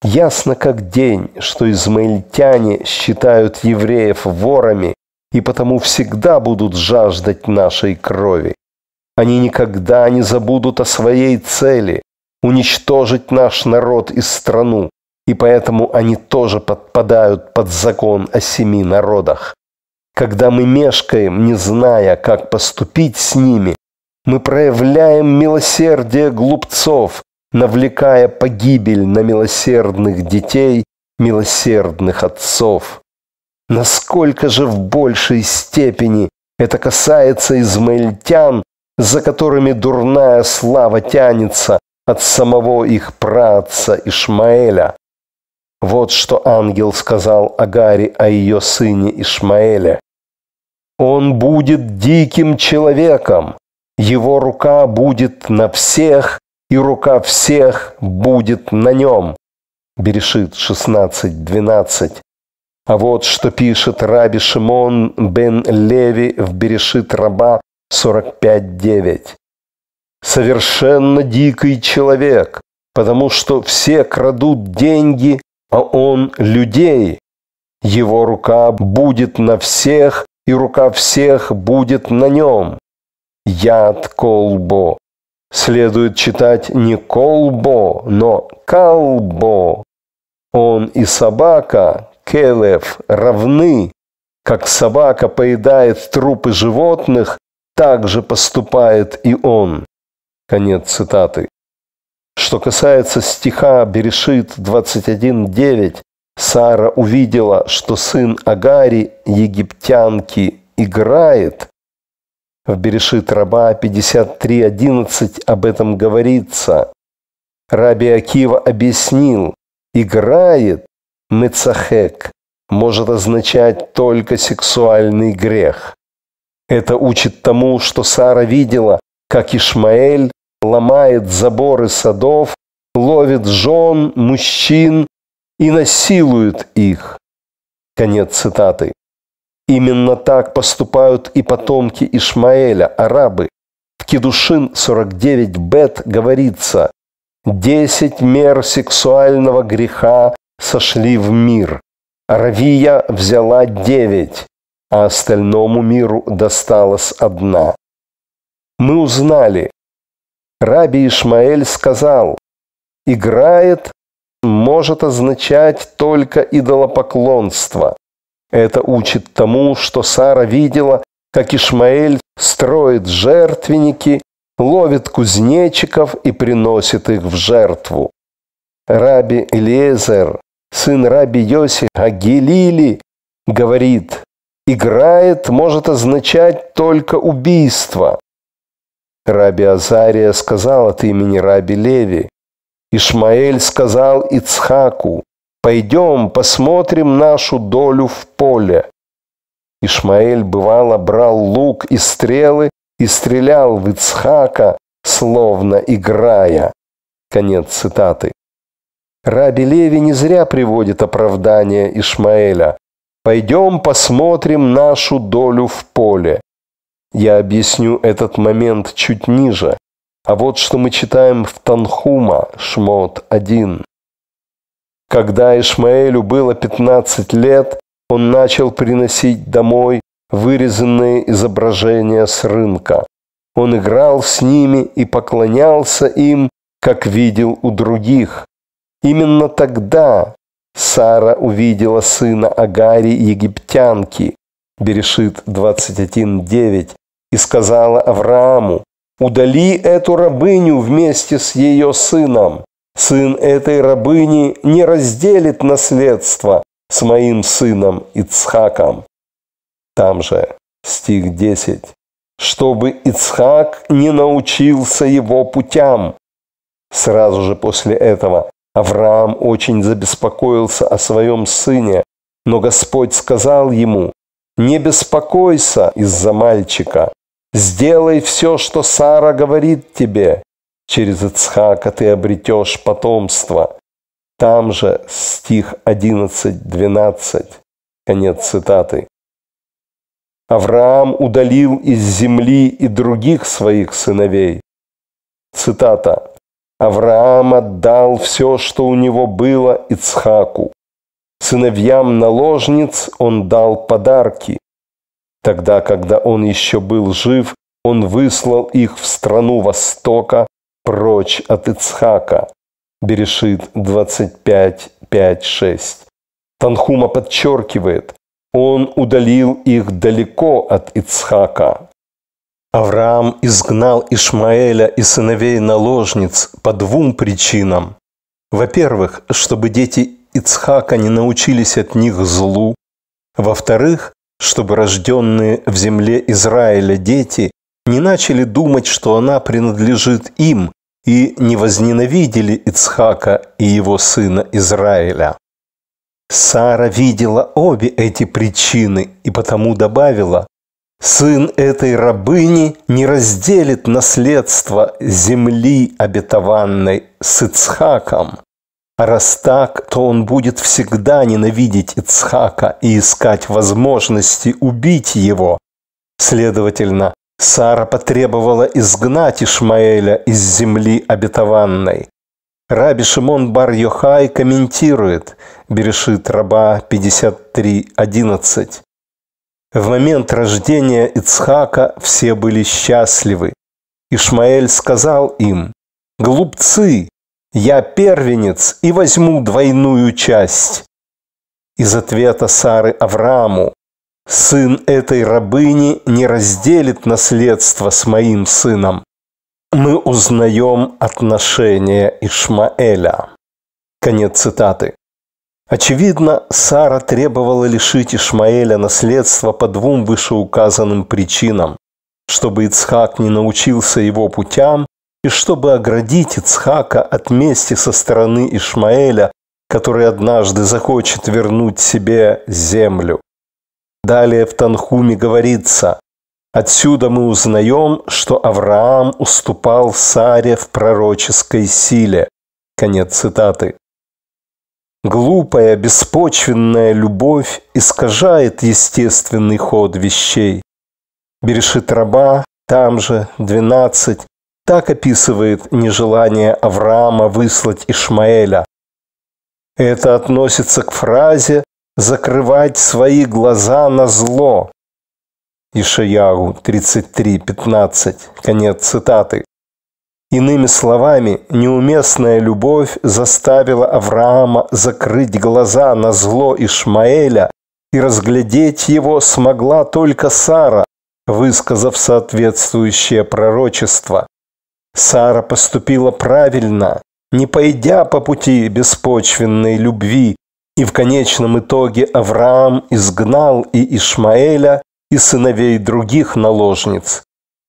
Ясно как день, что измаильтяне считают евреев ворами и потому всегда будут жаждать нашей крови. Они никогда не забудут о своей цели – уничтожить наш народ и страну, и поэтому они тоже подпадают под закон о семи народах. Когда мы мешкаем, не зная, как поступить с ними, мы проявляем милосердие глупцов, навлекая погибель на милосердных детей, милосердных отцов. Насколько же в большей степени это касается измаильтян, за которыми дурная слава тянется от самого их праца Ишмаэля. Вот что ангел сказал Агаре о ее сыне Ишмаэле. «Он будет диким человеком, его рука будет на всех, и рука всех будет на нем». Берешит 16.12. А вот что пишет Раби Шимон бен Леви в Берешит Раба 45.9. «Совершенно дикий человек, потому что все крадут деньги, а он людей. Его рука будет на всех, и рука всех будет на нем. Яд колбо. Следует читать не колбо, но калбо. Он и собака, келев, равны. Как собака поедает трупы животных, так же поступает и он. Конец цитаты. Что касается стиха Берешит 21.9, Сара увидела, что сын Агари, египтянки, играет. В Берешит Раба 53.11 об этом говорится. Раби Акива объяснил, играет мецахек может означать только сексуальный грех. Это учит тому, что Сара видела, как Ишмаэль ломает заборы садов, ловит жен, мужчин и насилует их. Конец цитаты. Именно так поступают и потомки Ишмаэля, арабы. В Кедушин 49 бет говорится «Десять мер сексуального греха сошли в мир. Равия взяла девять, а остальному миру досталась одна». Мы узнали, Раби Ишмаэль сказал, «Играет может означать только идолопоклонство». Это учит тому, что Сара видела, как Ишмаэль строит жертвенники, ловит кузнечиков и приносит их в жертву. Раби Лезер, сын раби Йоси Агилили, говорит, играет может означать только убийство. Раби Азария сказал от имени Раби Леви. Ишмаэль сказал Ицхаку, «Пойдем, посмотрим нашу долю в поле». Ишмаэль бывало брал лук и стрелы и стрелял в Ицхака, словно играя. Конец цитаты. Раби Леви не зря приводит оправдание Ишмаэля. «Пойдем посмотрим нашу долю в поле». Я объясню этот момент чуть ниже. А вот что мы читаем в Танхума, Шмот 1. Когда Ишмаэлю было 15 лет, он начал приносить домой вырезанные изображения с рынка. Он играл с ними и поклонялся им, как видел у других. Именно тогда Сара увидела сына Агари египтянки, Берешит 21.9, и сказала Аврааму, «Удали эту рабыню вместе с ее сыном. Сын этой рабыни не разделит наследство с моим сыном Ицхаком». Там же стих 10. «Чтобы Ицхак не научился его путям». Сразу же после этого Авраам очень забеспокоился о своем сыне, но Господь сказал ему, «Не беспокойся из-за мальчика, Сделай все, что Сара говорит тебе. Через Ицхака ты обретешь потомство. Там же стих 11-12. Конец цитаты. Авраам удалил из земли и других своих сыновей. Цитата. Авраам отдал все, что у него было, Ицхаку. Сыновьям наложниц он дал подарки. Тогда, когда он еще был жив, он выслал их в страну Востока, прочь от Ицхака. Берешит 25.5.6. Танхума подчеркивает, он удалил их далеко от Ицхака. Авраам изгнал Ишмаэля и сыновей наложниц по двум причинам. Во-первых, чтобы дети Ицхака не научились от них злу. Во-вторых, чтобы рожденные в земле Израиля дети не начали думать, что она принадлежит им, и не возненавидели Ицхака и его сына Израиля. Сара видела обе эти причины и потому добавила, «Сын этой рабыни не разделит наследство земли обетованной с Ицхаком». А раз так, то он будет всегда ненавидеть Ицхака и искать возможности убить его. Следовательно, Сара потребовала изгнать Ишмаэля из земли обетованной. Раби Шимон Бар-Йохай комментирует Берешит Раба 53.11. В момент рождения Ицхака все были счастливы. Ишмаэль сказал им, «Глупцы, я первенец и возьму двойную часть. Из ответа Сары Аврааму. Сын этой рабыни не разделит наследство с моим сыном. Мы узнаем отношение Ишмаэля. Конец цитаты. Очевидно, Сара требовала лишить Ишмаэля наследства по двум вышеуказанным причинам, чтобы Ицхак не научился его путям и чтобы оградить Ицхака от мести со стороны Ишмаэля, который однажды захочет вернуть себе землю. Далее в Танхуме говорится, «Отсюда мы узнаем, что Авраам уступал Саре в пророческой силе». Конец цитаты. Глупая, беспочвенная любовь искажает естественный ход вещей. Берешит раба, там же, 12, так описывает нежелание Авраама выслать Ишмаэля. Это относится к фразе «закрывать свои глаза на зло». Ишаяу 33.15. Конец цитаты. Иными словами, неуместная любовь заставила Авраама закрыть глаза на зло Ишмаэля, и разглядеть его смогла только Сара, высказав соответствующее пророчество. Сара поступила правильно, не пойдя по пути беспочвенной любви, и в конечном итоге Авраам изгнал и Ишмаэля, и сыновей других наложниц.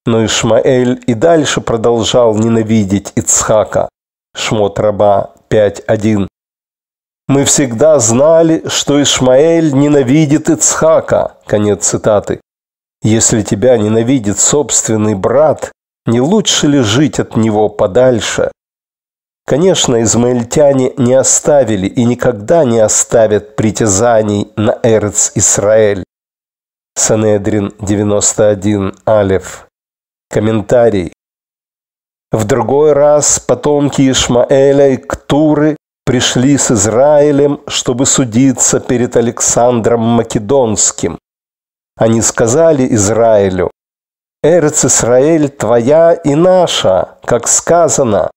Но Ишмаэль и дальше продолжал ненавидеть Ицхака. Шмот раба 5.1. «Мы всегда знали, что Ишмаэль ненавидит Ицхака». Конец цитаты. «Если тебя ненавидит собственный брат, не лучше ли жить от него подальше? Конечно, измаильтяне не оставили и никогда не оставят притязаний на Эрц Исраэль. Санедрин 91 Алев. Комментарий. В другой раз потомки Ишмаэля и Ктуры пришли с Израилем, чтобы судиться перед Александром Македонским. Они сказали Израилю, Эрц Исраэль твоя и наша, как сказано.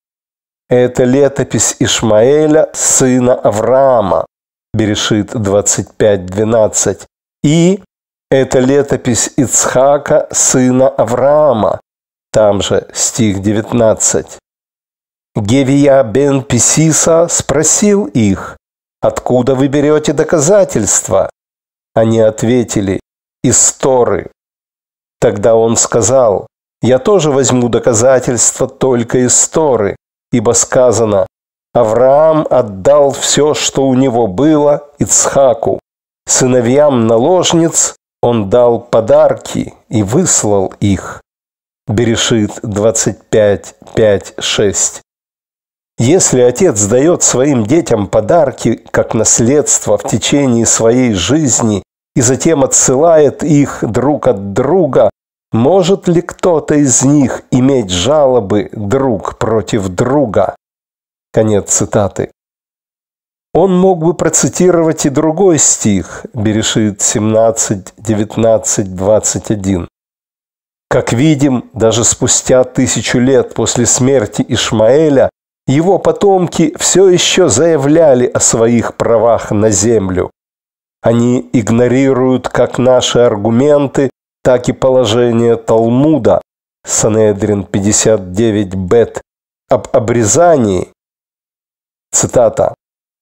Это летопись Ишмаэля, сына Авраама. Берешит 25.12. И это летопись Ицхака, сына Авраама. Там же стих 19. Гевия бен Писиса спросил их, «Откуда вы берете доказательства?» Они ответили, «Из Торы». Тогда он сказал, «Я тоже возьму доказательства только из Торы, ибо сказано, Авраам отдал все, что у него было, Ицхаку. Сыновьям наложниц он дал подарки и выслал их. Берешит 25.5.6. Если отец дает своим детям подарки как наследство в течение своей жизни и затем отсылает их друг от друга, может ли кто-то из них иметь жалобы друг против друга? Конец цитаты. Он мог бы процитировать и другой стих, Берешит 17, 19, 21. Как видим, даже спустя тысячу лет после смерти Ишмаэля, его потомки все еще заявляли о своих правах на землю. Они игнорируют как наши аргументы, так и положение Талмуда, Санедрин 59 Бет, об обрезании. Цитата.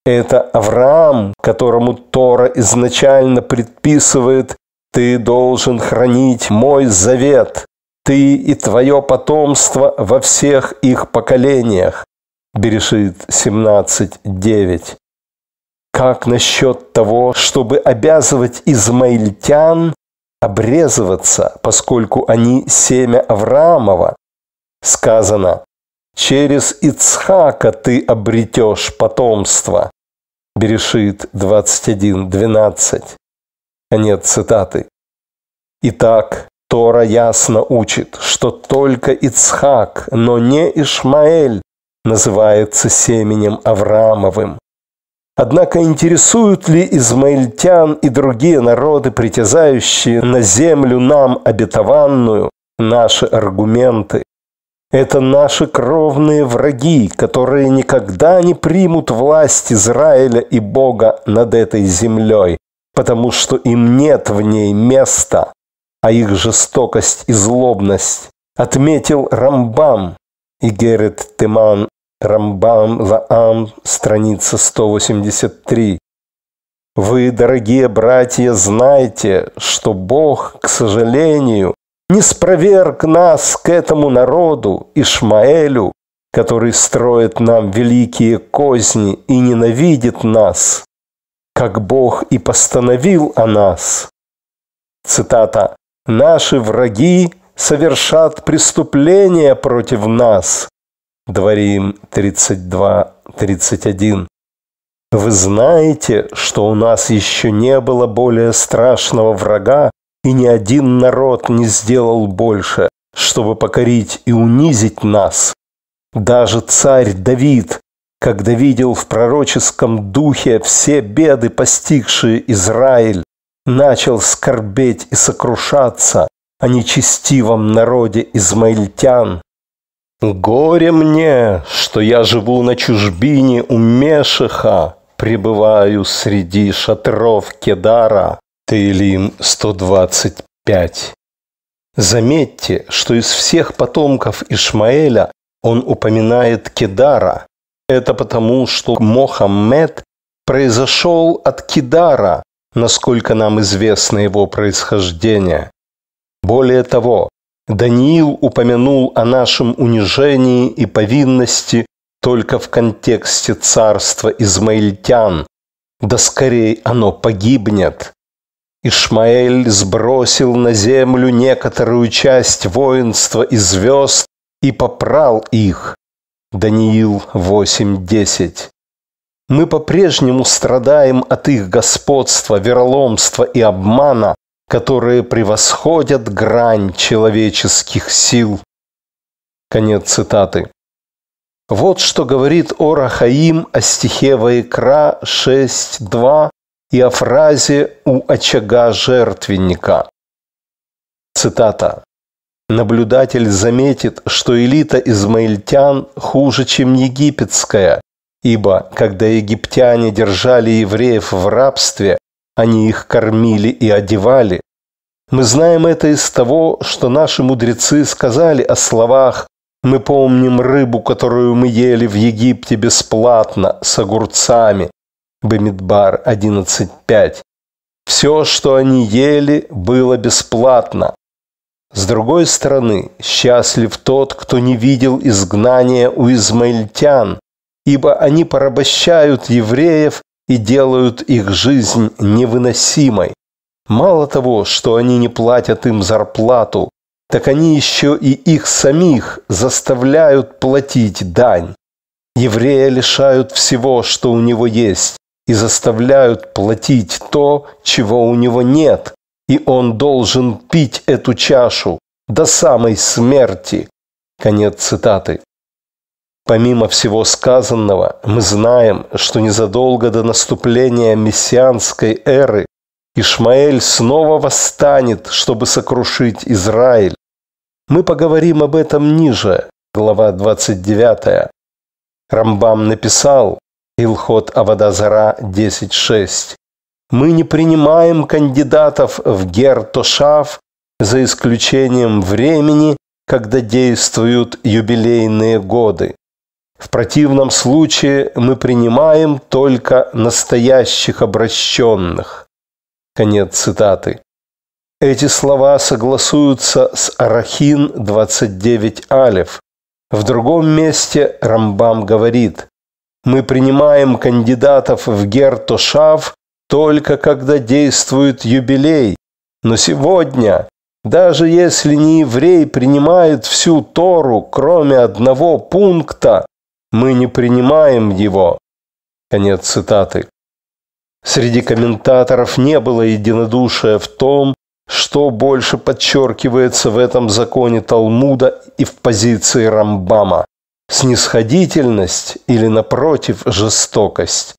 Это Авраам, которому Тора изначально предписывает «Ты должен хранить мой завет, ты и твое потомство во всех их поколениях». Берешит 17.9. Как насчет того, чтобы обязывать измаильтян обрезываться, поскольку они семя Авраамова? Сказано, через Ицхака ты обретешь потомство. Берешит 21.12. Конец цитаты. Итак, Тора ясно учит, что только Ицхак, но не Ишмаэль называется семенем Авраамовым. Однако интересуют ли измаильтян и другие народы, притязающие на землю нам обетованную, наши аргументы? Это наши кровные враги, которые никогда не примут власть Израиля и Бога над этой землей, потому что им нет в ней места, а их жестокость и злобность отметил Рамбам и Герет Тиман Рамбам Лаам, страница 183. Вы, дорогие братья, знаете, что Бог, к сожалению, не спроверг нас к этому народу, Ишмаэлю, который строит нам великие козни и ненавидит нас, как Бог и постановил о нас. Цитата. «Наши враги совершат преступления против нас, Дворим 32-31. Вы знаете, что у нас еще не было более страшного врага, и ни один народ не сделал больше, чтобы покорить и унизить нас. Даже царь Давид, когда видел в пророческом духе все беды, постигшие Израиль, начал скорбеть и сокрушаться о нечестивом народе измаильтян, Горе мне, что я живу на чужбине у Мешиха, Пребываю среди шатров Кедара. Таилим 125. Заметьте, что из всех потомков Ишмаэля он упоминает Кедара. Это потому, что Мохаммед произошел от Кедара, насколько нам известно его происхождение. Более того, Даниил упомянул о нашем унижении и повинности только в контексте царства измаильтян. Да скорее оно погибнет. Ишмаэль сбросил на землю некоторую часть воинства и звезд и попрал их. Даниил 8.10. Мы по-прежнему страдаем от их господства, вероломства и обмана, которые превосходят грань человеческих сил. Конец цитаты. Вот что говорит Ора о стихе Ваикра 6.2 и о фразе «у очага жертвенника». Цитата. Наблюдатель заметит, что элита измаильтян хуже, чем египетская, ибо когда египтяне держали евреев в рабстве, они их кормили и одевали. Мы знаем это из того, что наши мудрецы сказали о словах «Мы помним рыбу, которую мы ели в Египте бесплатно, с огурцами» Бамидбар 11.5. Все, что они ели, было бесплатно. С другой стороны, счастлив тот, кто не видел изгнания у измаильтян, ибо они порабощают евреев и делают их жизнь невыносимой. Мало того, что они не платят им зарплату, так они еще и их самих заставляют платить дань. Еврея лишают всего, что у него есть, и заставляют платить то, чего у него нет, и он должен пить эту чашу до самой смерти. Конец цитаты. Помимо всего сказанного, мы знаем, что незадолго до наступления мессианской эры Ишмаэль снова восстанет, чтобы сокрушить Израиль. Мы поговорим об этом ниже, глава 29. Рамбам написал, Илхот Авадазара 10.6. Мы не принимаем кандидатов в Гертошав за исключением времени, когда действуют юбилейные годы. В противном случае мы принимаем только настоящих обращенных. Конец цитаты. Эти слова согласуются с Арахин 29 алев. В другом месте Рамбам говорит, мы принимаем кандидатов в Гертошав только когда действует юбилей, но сегодня, даже если не еврей принимает всю Тору, кроме одного пункта, мы не принимаем его. Конец цитаты. Среди комментаторов не было единодушия в том, что больше подчеркивается в этом законе Талмуда и в позиции Рамбама – снисходительность или, напротив, жестокость.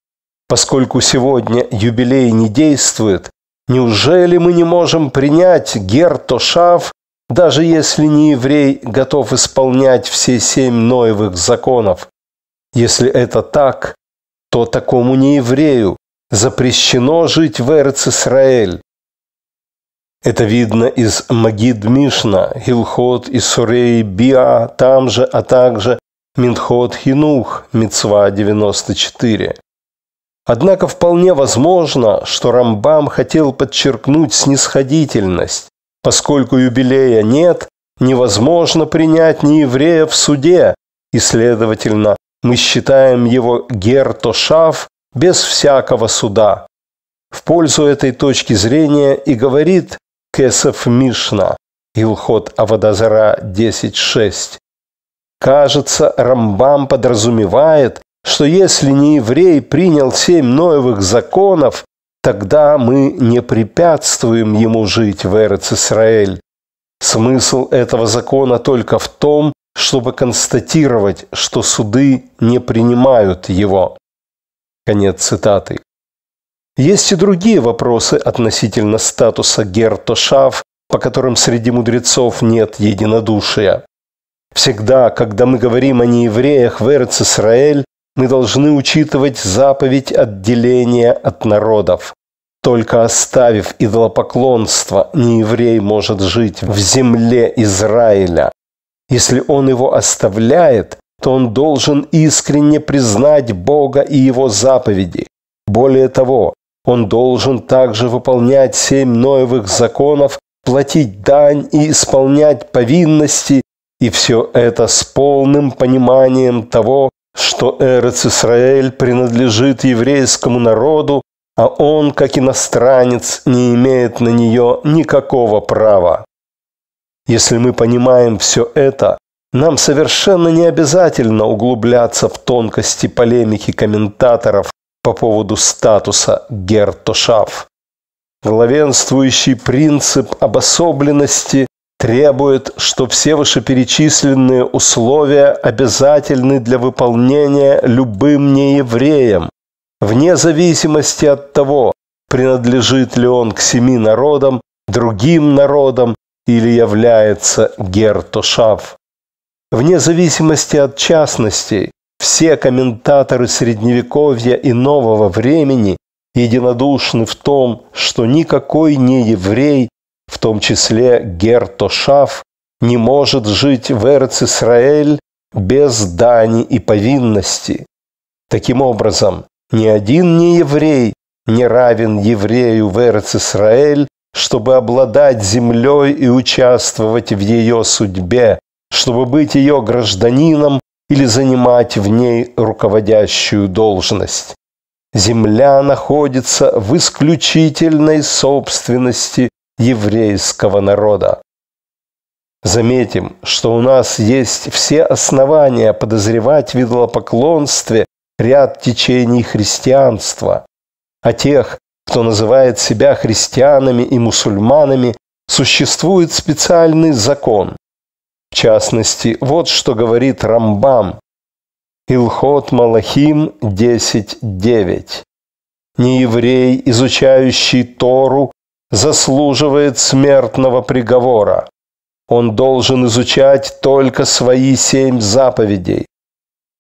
Поскольку сегодня юбилей не действует, неужели мы не можем принять Гертошав, даже если не еврей готов исполнять все семь Ноевых законов? Если это так, то такому нееврею запрещено жить в Эрцисраэль. Это видно из Магид Мишна, Хилхот и Сурей Биа, там же, а также Минхот Хинух, Мицва 94. Однако вполне возможно, что Рамбам хотел подчеркнуть снисходительность, поскольку юбилея нет, невозможно принять нееврея в суде, и, следовательно, мы считаем его гертошав без всякого суда. В пользу этой точки зрения и говорит Кесов Мишна, Илхот Авадазара 10.6. Кажется, Рамбам подразумевает, что если не еврей принял семь Ноевых законов, тогда мы не препятствуем ему жить в Эрец Исраэль. Смысл этого закона только в том, чтобы констатировать, что суды не принимают его. Конец цитаты. Есть и другие вопросы относительно статуса гертошав, по которым среди мудрецов нет единодушия. Всегда, когда мы говорим о неевреях в Эрцисраэль, мы должны учитывать заповедь отделения от народов. Только оставив идолопоклонство, нееврей может жить в земле Израиля. Если он его оставляет, то он должен искренне признать Бога и его заповеди. Более того, он должен также выполнять семь Ноевых законов, платить дань и исполнять повинности, и все это с полным пониманием того, что Эрец Исраэль принадлежит еврейскому народу, а он, как иностранец, не имеет на нее никакого права. Если мы понимаем все это, нам совершенно не обязательно углубляться в тонкости полемики комментаторов по поводу статуса гертошав. Главенствующий принцип обособленности требует, что все вышеперечисленные условия обязательны для выполнения любым неевреем, вне зависимости от того, принадлежит ли он к семи народам, другим народам или является гертошав. Вне зависимости от частностей, все комментаторы Средневековья и Нового времени единодушны в том, что никакой не еврей, в том числе гертошав, не может жить в эрц без дани и повинности. Таким образом, ни один не еврей не равен еврею в эрц чтобы обладать землей и участвовать в ее судьбе, чтобы быть ее гражданином или занимать в ней руководящую должность. Земля находится в исключительной собственности еврейского народа. Заметим, что у нас есть все основания подозревать в идолопоклонстве ряд течений христианства. О а тех, кто называет себя христианами и мусульманами, существует специальный закон. В частности, вот что говорит Рамбам. Илхот Малахим 10.9. Нееврей, изучающий Тору, заслуживает смертного приговора. Он должен изучать только свои семь заповедей.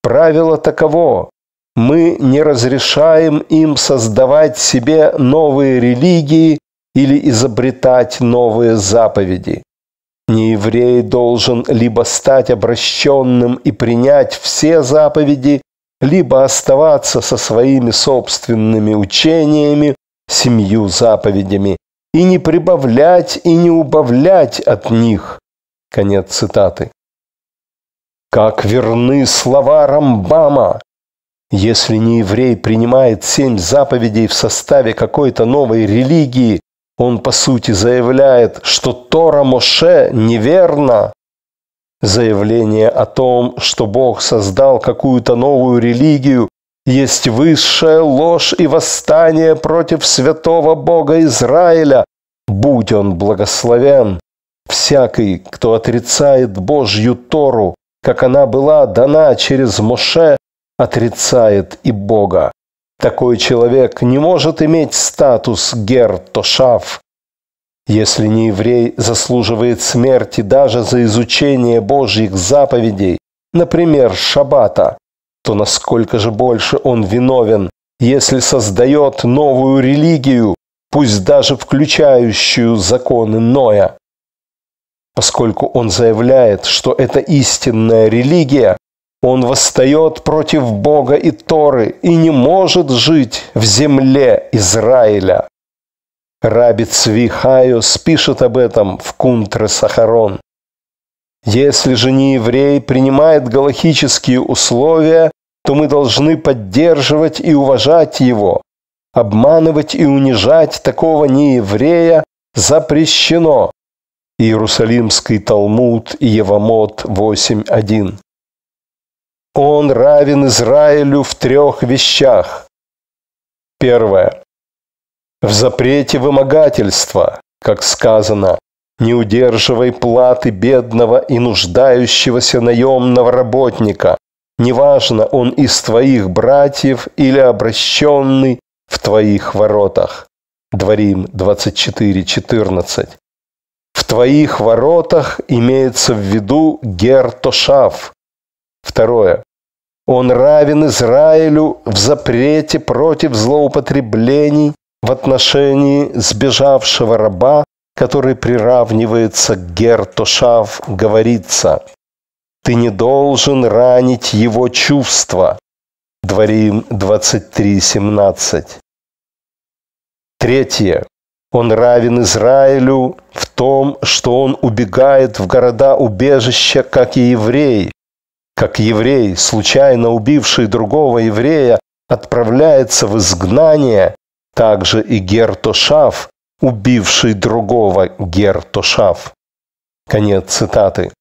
Правило таково. Мы не разрешаем им создавать себе новые религии или изобретать новые заповеди. Нееврей должен либо стать обращенным и принять все заповеди, либо оставаться со своими собственными учениями, семью заповедями, и не прибавлять и не убавлять от них. Конец цитаты. Как верны слова Рамбама, если не еврей принимает семь заповедей в составе какой-то новой религии, он по сути заявляет, что Тора Моше неверно. Заявление о том, что Бог создал какую-то новую религию, есть высшая ложь и восстание против святого Бога Израиля. Будь он благословен. Всякий, кто отрицает Божью Тору, как она была дана через Моше, отрицает и Бога. Такой человек не может иметь статус гер Если не еврей заслуживает смерти даже за изучение Божьих заповедей, например, Шаббата, то насколько же больше он виновен, если создает новую религию, пусть даже включающую законы Ноя. Поскольку он заявляет, что это истинная религия, он восстает против Бога и Торы и не может жить в земле Израиля. Раби Цви Хайос пишет об этом в Кунтре Сахарон. Если же не еврей принимает галахические условия, то мы должны поддерживать и уважать его. Обманывать и унижать такого нееврея запрещено. Иерусалимский Талмуд и Евамот 8.1. Он равен Израилю в трех вещах. Первое. В запрете вымогательства, как сказано, не удерживай платы бедного и нуждающегося наемного работника, неважно, он из твоих братьев или обращенный в твоих воротах. Дворим 24.14. В твоих воротах имеется в виду гертошав. Второе. Он равен Израилю в запрете против злоупотреблений в отношении сбежавшего раба, который приравнивается к Гертошав, говорится, «Ты не должен ранить его чувства». Дворим 23.17. Третье. Он равен Израилю в том, что он убегает в города-убежища, как и евреи, как еврей, случайно убивший другого еврея, отправляется в изгнание, также и Гертошав, убивший другого Гертошав. Конец цитаты.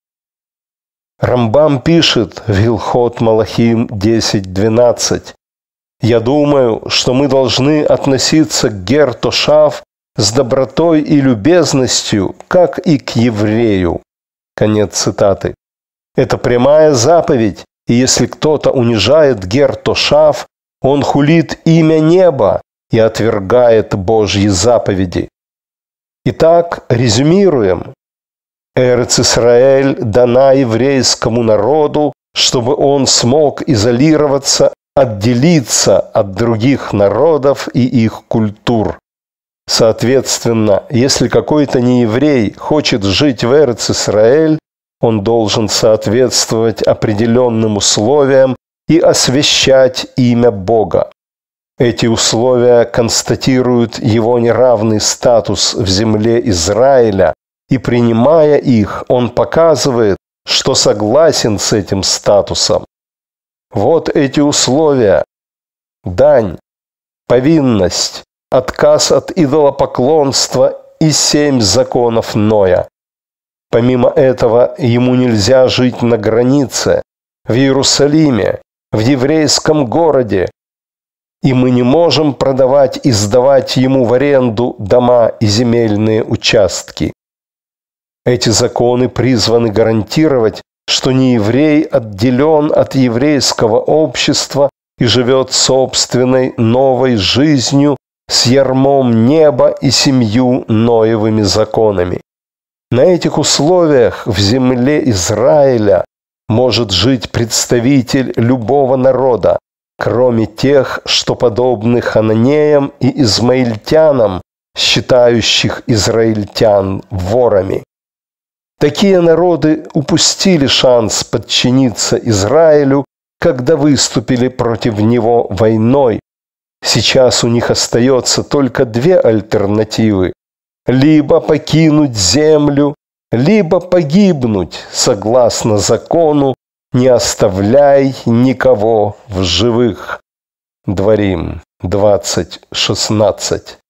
Рамбам пишет в Вилхот Малахим 10.12. «Я думаю, что мы должны относиться к Гертошав с добротой и любезностью, как и к еврею». Конец цитаты. Это прямая заповедь. И если кто-то унижает Гертошав, он хулит имя неба и отвергает Божьи заповеди. Итак, резюмируем. Эрц Исраэль дана еврейскому народу, чтобы он смог изолироваться, отделиться от других народов и их культур. Соответственно, если какой-то нееврей хочет жить в Эрц Исраэль, он должен соответствовать определенным условиям и освящать имя Бога. Эти условия констатируют его неравный статус в земле Израиля, и принимая их, он показывает, что согласен с этим статусом. Вот эти условия. Дань, повинность, отказ от идолопоклонства и семь законов Ноя. Помимо этого, ему нельзя жить на границе, в Иерусалиме, в еврейском городе, и мы не можем продавать и сдавать ему в аренду дома и земельные участки. Эти законы призваны гарантировать, что не еврей отделен от еврейского общества и живет собственной новой жизнью с ярмом неба и семью Ноевыми законами. На этих условиях в земле Израиля может жить представитель любого народа, кроме тех, что подобны хананеям и измаильтянам, считающих израильтян ворами. Такие народы упустили шанс подчиниться Израилю, когда выступили против него войной. Сейчас у них остается только две альтернативы либо покинуть землю, либо погибнуть согласно закону, не оставляй никого в живых. Дворим 20.16